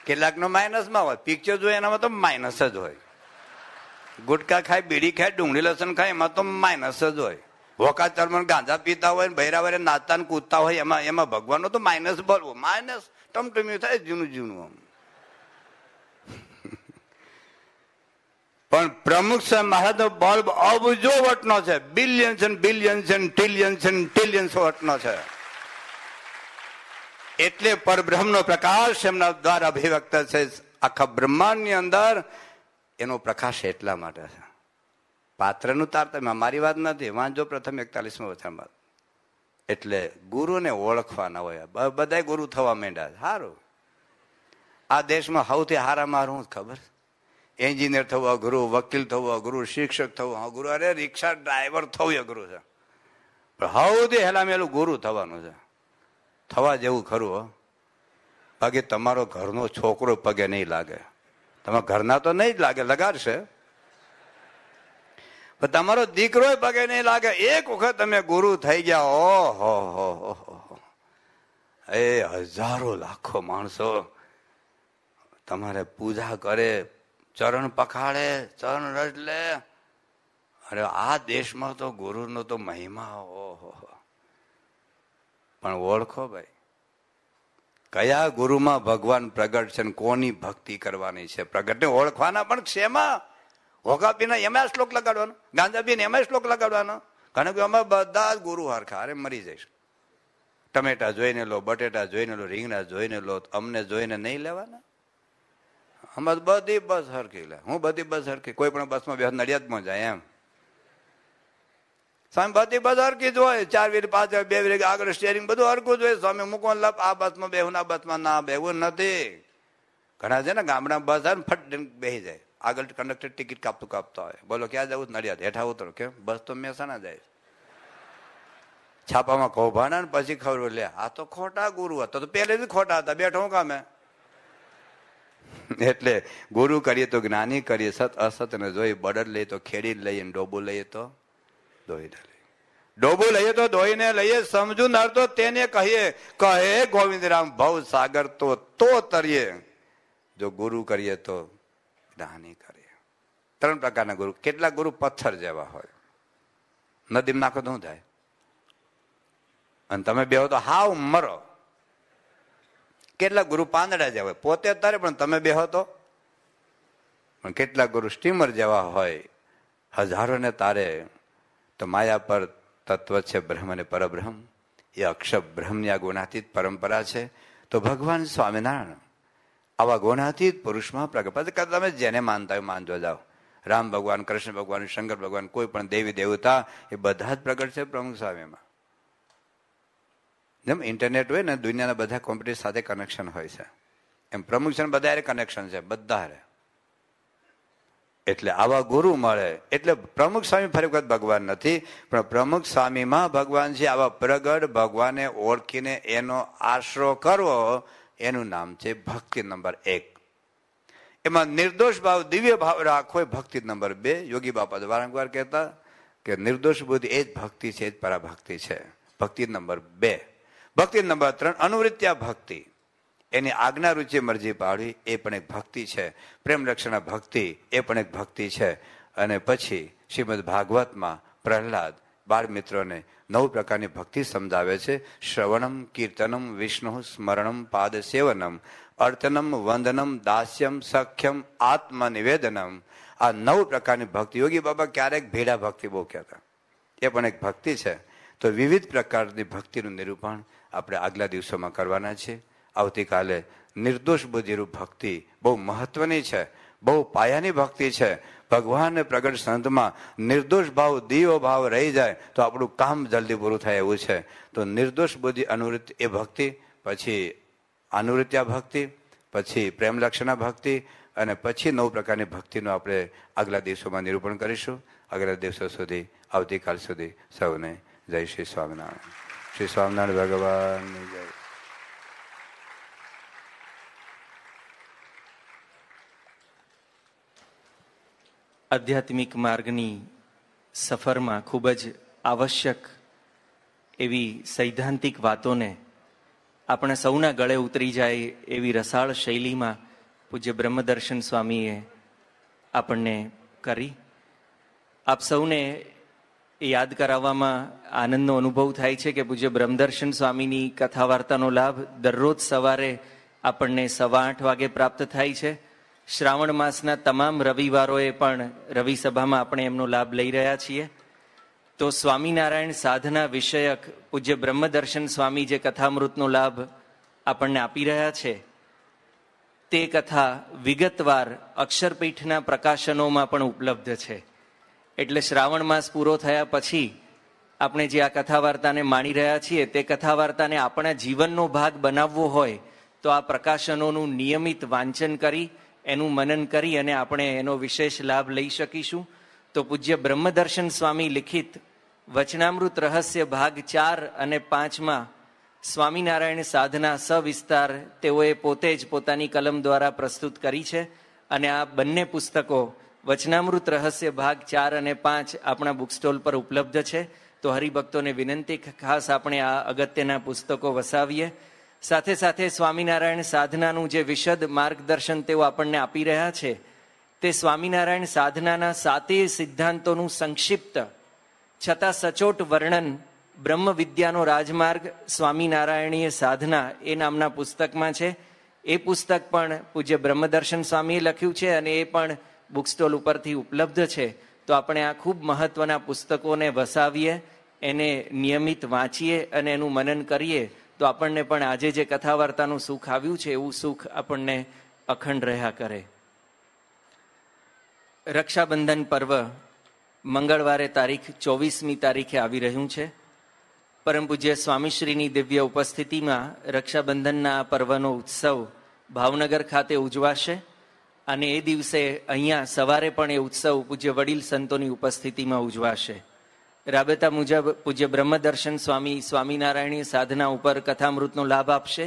Speaker 1: કેટલાકનો માઇનસમાં હોય પિક્ચર જોઈએ એનામાં તો માઇનસ જ હોય ગુટકા ખાય બીડી ખાય ડુંગળી લસણ ખાય એમાં તો માઇનસ જ હોય વોકાચરમાં ગાંજા પીતા હોય ભૈરા વરે નાચતા ને કૂદતા હોય એમાં એમાં ભગવાનનો તો માઇનસ ભરવો માઇનસ ટમટમ્યું થાય જૂનું જૂનું આમ પણ પ્રમુખ સાહેબ મહારાજનો બલ્બ અબજો વટનો છે બિલિયન છે બિલિયન છે ટ્રિલિયન છે ટ્રિલિયન વટનો છે એટલે પરબ્રહ્મનો પ્રકાશ એમના દ્વારા અભિવ્યક્ત છે આખા બ્રહ્માંડની અંદર એનો પ્રકાશ એટલા માટે છે પાત્રનું તારતમ્ય મારી વાત નથી વાંચો પ્રથમ એકતાલીસમાં વચનમાં એટલે ગુરુને ઓળખવાના હોય બધા ગુરુ થવા માંડ્યા સારું આ દેશમાં સૌથી હારા મારું હું ખબર એન્જિનિયર થવું ગુરુ વકીલ થવું ગુરુ શિક્ષક થવું ગુરુ અરે રિક્ષા ડ્રાઈવર થવું ગુરુ છે પણ સૌથી હેલામેલું ગુરુ થવાનું છે થવા જેવું ખરું હો બાકી તમારો ઘરનો છોકરો પગે નહીં લાગે તમારા ઘરના તો નહીં જ લાગે લગાડશે પણ તમારો દીકરો પગે નહીં લાગે એક વખત તમે ગુરુ થઈ ગયા હો હો હો એ હજારો લાખો માણસો તમારે પૂજા કરે ચરણ પખાડે ચરણ રજ લે અરે આ દેશમાં તો ગુરુનો તો મહિમા ઓહો પણ ઓળખો ભાઈ કયા ગુરુમાં ભગવાન પ્રગટ છે કોની ભક્તિ કરવાની છે પ્રગટને ઓળખવાના પણ શેમાં હોકાપીને એમાં શ્લોક લગાડવાનો ગાંધાપીને એમાં શ્લોક લગાડવાનો કારણ કે અમે બધા જ ગુરુ હરખા અરે મરી જઈશ ટમેટા જોઈને લો બટેટા જોઈને લો રીંગણા જોઈને લો અમને જોઈને નહીં લેવાના અમે બધી બસ હરખી લે હું બધી બસ હરખી કોઈ પણ બસમાં બે નડિયાદમાં જાય એમ સ્વામી બધી બસ હરખી જોઈએ ચાર વીર પાંચ બે વીર આગળ સ્ટેરિંગ બધું હરખું જોઈએ સ્વામી મૂકો લાભ આ બસમાં બેહું આ બસમાં ના બેહવું નથી ઘણા છે ને ગામડા બસ ફટ બેસી જાય આગળ કંડક્ટર ટિકિટ કાપતું કાપતા હોય બોલો ક્યાં જવું નડિયાદ હેઠા ઉતરો કે બસ તો મહેસાણા જાય છાપામાં કૌભાના ને પછી ખબર લે આ તો ખોટા ગુરુ હતા તો પહેલેથી ખોટા હતા બેઠો કામે એટલે ગુરુ કરીએ તો જ્ઞાની કરીએ સત અસત ને જોઈ બળદ લઈએ તો ખેડી લઈએ ડોબું લઈએ તો દોઈને લઈએ ડોબું લઈએ તો દોઈને લઈએ સમજુ સમજુનાર તો તેને કહીએ કહે ગોવિંદરામ ભવ સાગર તો તો તરીએ જો ગુરુ કરીએ તો પ્રયત્ન કરે ત્રણ પ્રકારના ગુરુ કેટલા ગુરુ પથ્થર જેવા હોય નદીમાં નાખો તો શું થાય અને તમે બેહો તો હાવ મરો કેટલા ગુરુ પાંદડા જેવા પોતે તરે પણ તમે બેહો તો પણ કેટલા ગુરુ સ્ટીમર જેવા હોય હજારોને તારે તો માયા પર તત્વ છે બ્રહ્મ અને પરબ્રહ્મ એ અક્ષર બ્રહ્મની આ ગુણાતીત પરંપરા છે તો ભગવાન સ્વામિનારાયણ આવા ગુણાથી પુરુષમાં પ્રગપત તમે જેને માનતા હોય માનજો જાઓ રામ ભગવાન કૃષ્ણ ભગવાન શંકર ભગવાન કોઈ પણ દેવી દેવતા એ બધા જ પ્રગટ છે પ્રમુખ સ્વામીમાં જેમ ઇન્ટરનેટ હોય ને દુનિયાના બધા કોમ્પ્યુટર સાથે કનેક્શન હોય છે એમ પ્રમુખ છે બધા કનેક્શન છે બધા એટલે આવા ગુરુ મળે એટલે પ્રમુખ સ્વામી ફરી વખત ભગવાન નથી પણ પ્રમુખ સ્વામીમાં ભગવાન છે આવા પ્રગટ ભગવાને ઓળખીને એનો આશરો કરવો એનું નામ છે ભક્તિ નંબર એક એમાં નિર્દોષ ભાવ દિવ્ય ભાવ રાખો ભક્તિ નંબર બે યોગી બાપા વારંવાર કહેતા કે નિર્દોષ બુદ્ધિ એ જ ભક્તિ છે એ જ પરાભક્તિ છે ભક્તિ નંબર બે ભક્તિ નંબર ત્રણ અનુવૃત્યા ભક્તિ એની આજ્ઞા રૂચિ મરજી પાડવી એ પણ એક ભક્તિ છે પ્રેમ રક્ષણા ભક્તિ એ પણ એક ભક્તિ છે અને પછી શ્રીમદ ભાગવતમાં પ્રહલાદ બાળ મિત્રોને નવ પ્રકારની ભક્તિ સમજાવે છે શ્રવણમ કીર્તનમ વિષ્ણુ સ્મરણમ પાદ સેવનમ અર્ચનમ વંદનમ દાસ્યમ સખ્યમ આત્મનિવેદનમ આ નવ પ્રકારની ભક્તિ યોગી બાબા ક્યારેક ભેડા ભક્તિ બહુ કહેતા એ પણ એક ભક્તિ છે તો વિવિધ પ્રકારની ભક્તિનું નિરૂપણ આપણે આગલા દિવસોમાં કરવાના છે આવતીકાલે નિર્દોષ બુદ્ધિરૂપ ભક્તિ બહુ મહત્વની છે બહુ પાયાની ભક્તિ છે ભગવાનને પ્રગટ સંતમાં નિર્દોષ ભાવ દીવો ભાવ રહી જાય તો આપણું કામ જલ્દી પૂરું થાય એવું છે તો નિર્દોષ બુદ્ધિ અનુવૃત્તિ એ ભક્તિ પછી અનુવૃત્તિયા ભક્તિ પછી પ્રેમલક્ષણા ભક્તિ અને પછી નવ પ્રકારની ભક્તિનું આપણે આગલા દિવસોમાં નિરૂપણ કરીશું આગલા દિવસો સુધી આવતીકાલ સુધી સૌને જય શ્રી સ્વામિનારાયણ શ્રી સ્વામિનારાયણ ભગવાન જય
Speaker 2: આધ્યાત્મિક માર્ગની સફરમાં ખૂબ જ આવશ્યક એવી સૈદ્ધાંતિક વાતોને આપણે સૌના ગળે ઉતરી જાય એવી રસાળ શૈલીમાં પૂજ્ય બ્રહ્મદર્શન સ્વામીએ આપણને કરી આપ સૌને યાદ કરાવવામાં આનંદનો અનુભવ થાય છે કે પૂજ્ય બ્રહ્મદર્શન સ્વામીની કથા વાર્તાનો લાભ દરરોજ સવારે આપણને સવા આઠ વાગે પ્રાપ્ત થાય છે શ્રાવણ માસના તમામ રવિવારોએ પણ રવિ સભામાં આપણે એમનો લાભ લઈ રહ્યા છીએ તો સ્વામિનારાયણ સાધના વિષયક પૂજ્ય બ્રહ્મદર્શન સ્વામી જે કથામૃતનો લાભ આપણને આપી રહ્યા છે તે કથા વિગતવાર અક્ષરપીઠના પ્રકાશનોમાં પણ ઉપલબ્ધ છે એટલે શ્રાવણ માસ પૂરો થયા પછી આપણે જે આ કથા વાર્તાને માણી રહ્યા છીએ તે કથા વાર્તાને આપણા જીવનનો ભાગ બનાવવો હોય તો આ પ્રકાશનોનું નિયમિત વાંચન કરી એનું મનન કરી અને આપણે એનો વિશેષ લાભ લઈ શકીશું તો પૂજ્ય બ્રહ્મદર્શન સ્વામી લિખિત વચનામૃત રહસ્ય ભાગ ચાર અને પાંચમાં સ્વામિનારાયણ સાધના સવિસ્તાર તેઓએ પોતે જ પોતાની કલમ દ્વારા પ્રસ્તુત કરી છે અને આ બંને પુસ્તકો વચનામૃત રહસ્ય ભાગ ચાર અને પાંચ આપણા બુક સ્ટોલ પર ઉપલબ્ધ છે તો હરિભક્તોને વિનંતી ખાસ આપણે આ અગત્યના પુસ્તકો વસાવીએ સાથે સાથે સ્વામિનારાયણ સાધનાનું જે વિશદ માર્ગદર્શન તેઓ આપણને આપી રહ્યા છે તે સ્વામિનારાયણ સાધનાના સાતેય સિદ્ધાંતોનું સંક્ષિપ્ત છતાં સચોટ વર્ણન બ્રહ્મ વિદ્યાનો રાજમાર્ગ સ્વામિનારાયણીય સાધના એ નામના પુસ્તકમાં છે એ પુસ્તક પણ પૂજ્ય બ્રહ્મદર્શન સ્વામીએ લખ્યું છે અને એ પણ બુક સ્ટોલ ઉપરથી ઉપલબ્ધ છે તો આપણે આ ખૂબ મહત્વના પુસ્તકોને વસાવીએ એને નિયમિત વાંચીએ અને એનું મનન કરીએ તો આપણને પણ આજે જે કથા વાર્તાનું સુખ આવ્યું છે એવું સુખ આપણને અખંડ રહ્યા કરે રક્ષાબંધન પર્વ મંગળવારે તારીખ ચોવીસમી તારીખે આવી રહ્યું છે પરમ પૂજ્ય સ્વામીશ્રીની દિવ્ય ઉપસ્થિતિમાં રક્ષાબંધનના આ પર્વનો ઉત્સવ ભાવનગર ખાતે ઉજવાશે અને એ દિવસે અહીંયા સવારે પણ એ ઉત્સવ પૂજ્ય વડીલ સંતોની ઉપસ્થિતિમાં ઉજવાશે રાબેતા મુજબ પૂજ્ય બ્રહ્મદર્શન સ્વામી સ્વામિનારાયણી સાધના ઉપર કથામૃતનો લાભ આપશે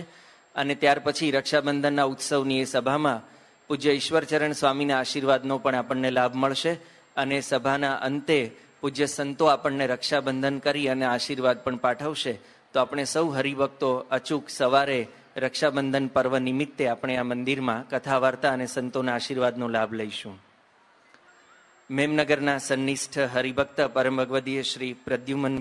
Speaker 2: અને ત્યાર પછી રક્ષાબંધનના ઉત્સવની એ સભામાં પૂજ્ય ઈશ્વરચરણ સ્વામીના આશીર્વાદનો પણ આપણને લાભ મળશે અને સભાના અંતે પૂજ્ય સંતો આપણને રક્ષાબંધન કરી અને આશીર્વાદ પણ પાઠવશે તો આપણે સૌ હરિભક્તો અચૂક સવારે રક્ષાબંધન પર્વ નિમિત્તે આપણે આ મંદિરમાં કથા વાર્તા અને સંતોના આશીર્વાદનો લાભ લઈશું મેમનગરના સન્નિષ્ઠ હરિભક્ત પરમ ભગવદીય શ્રી પ્રદ્યુમન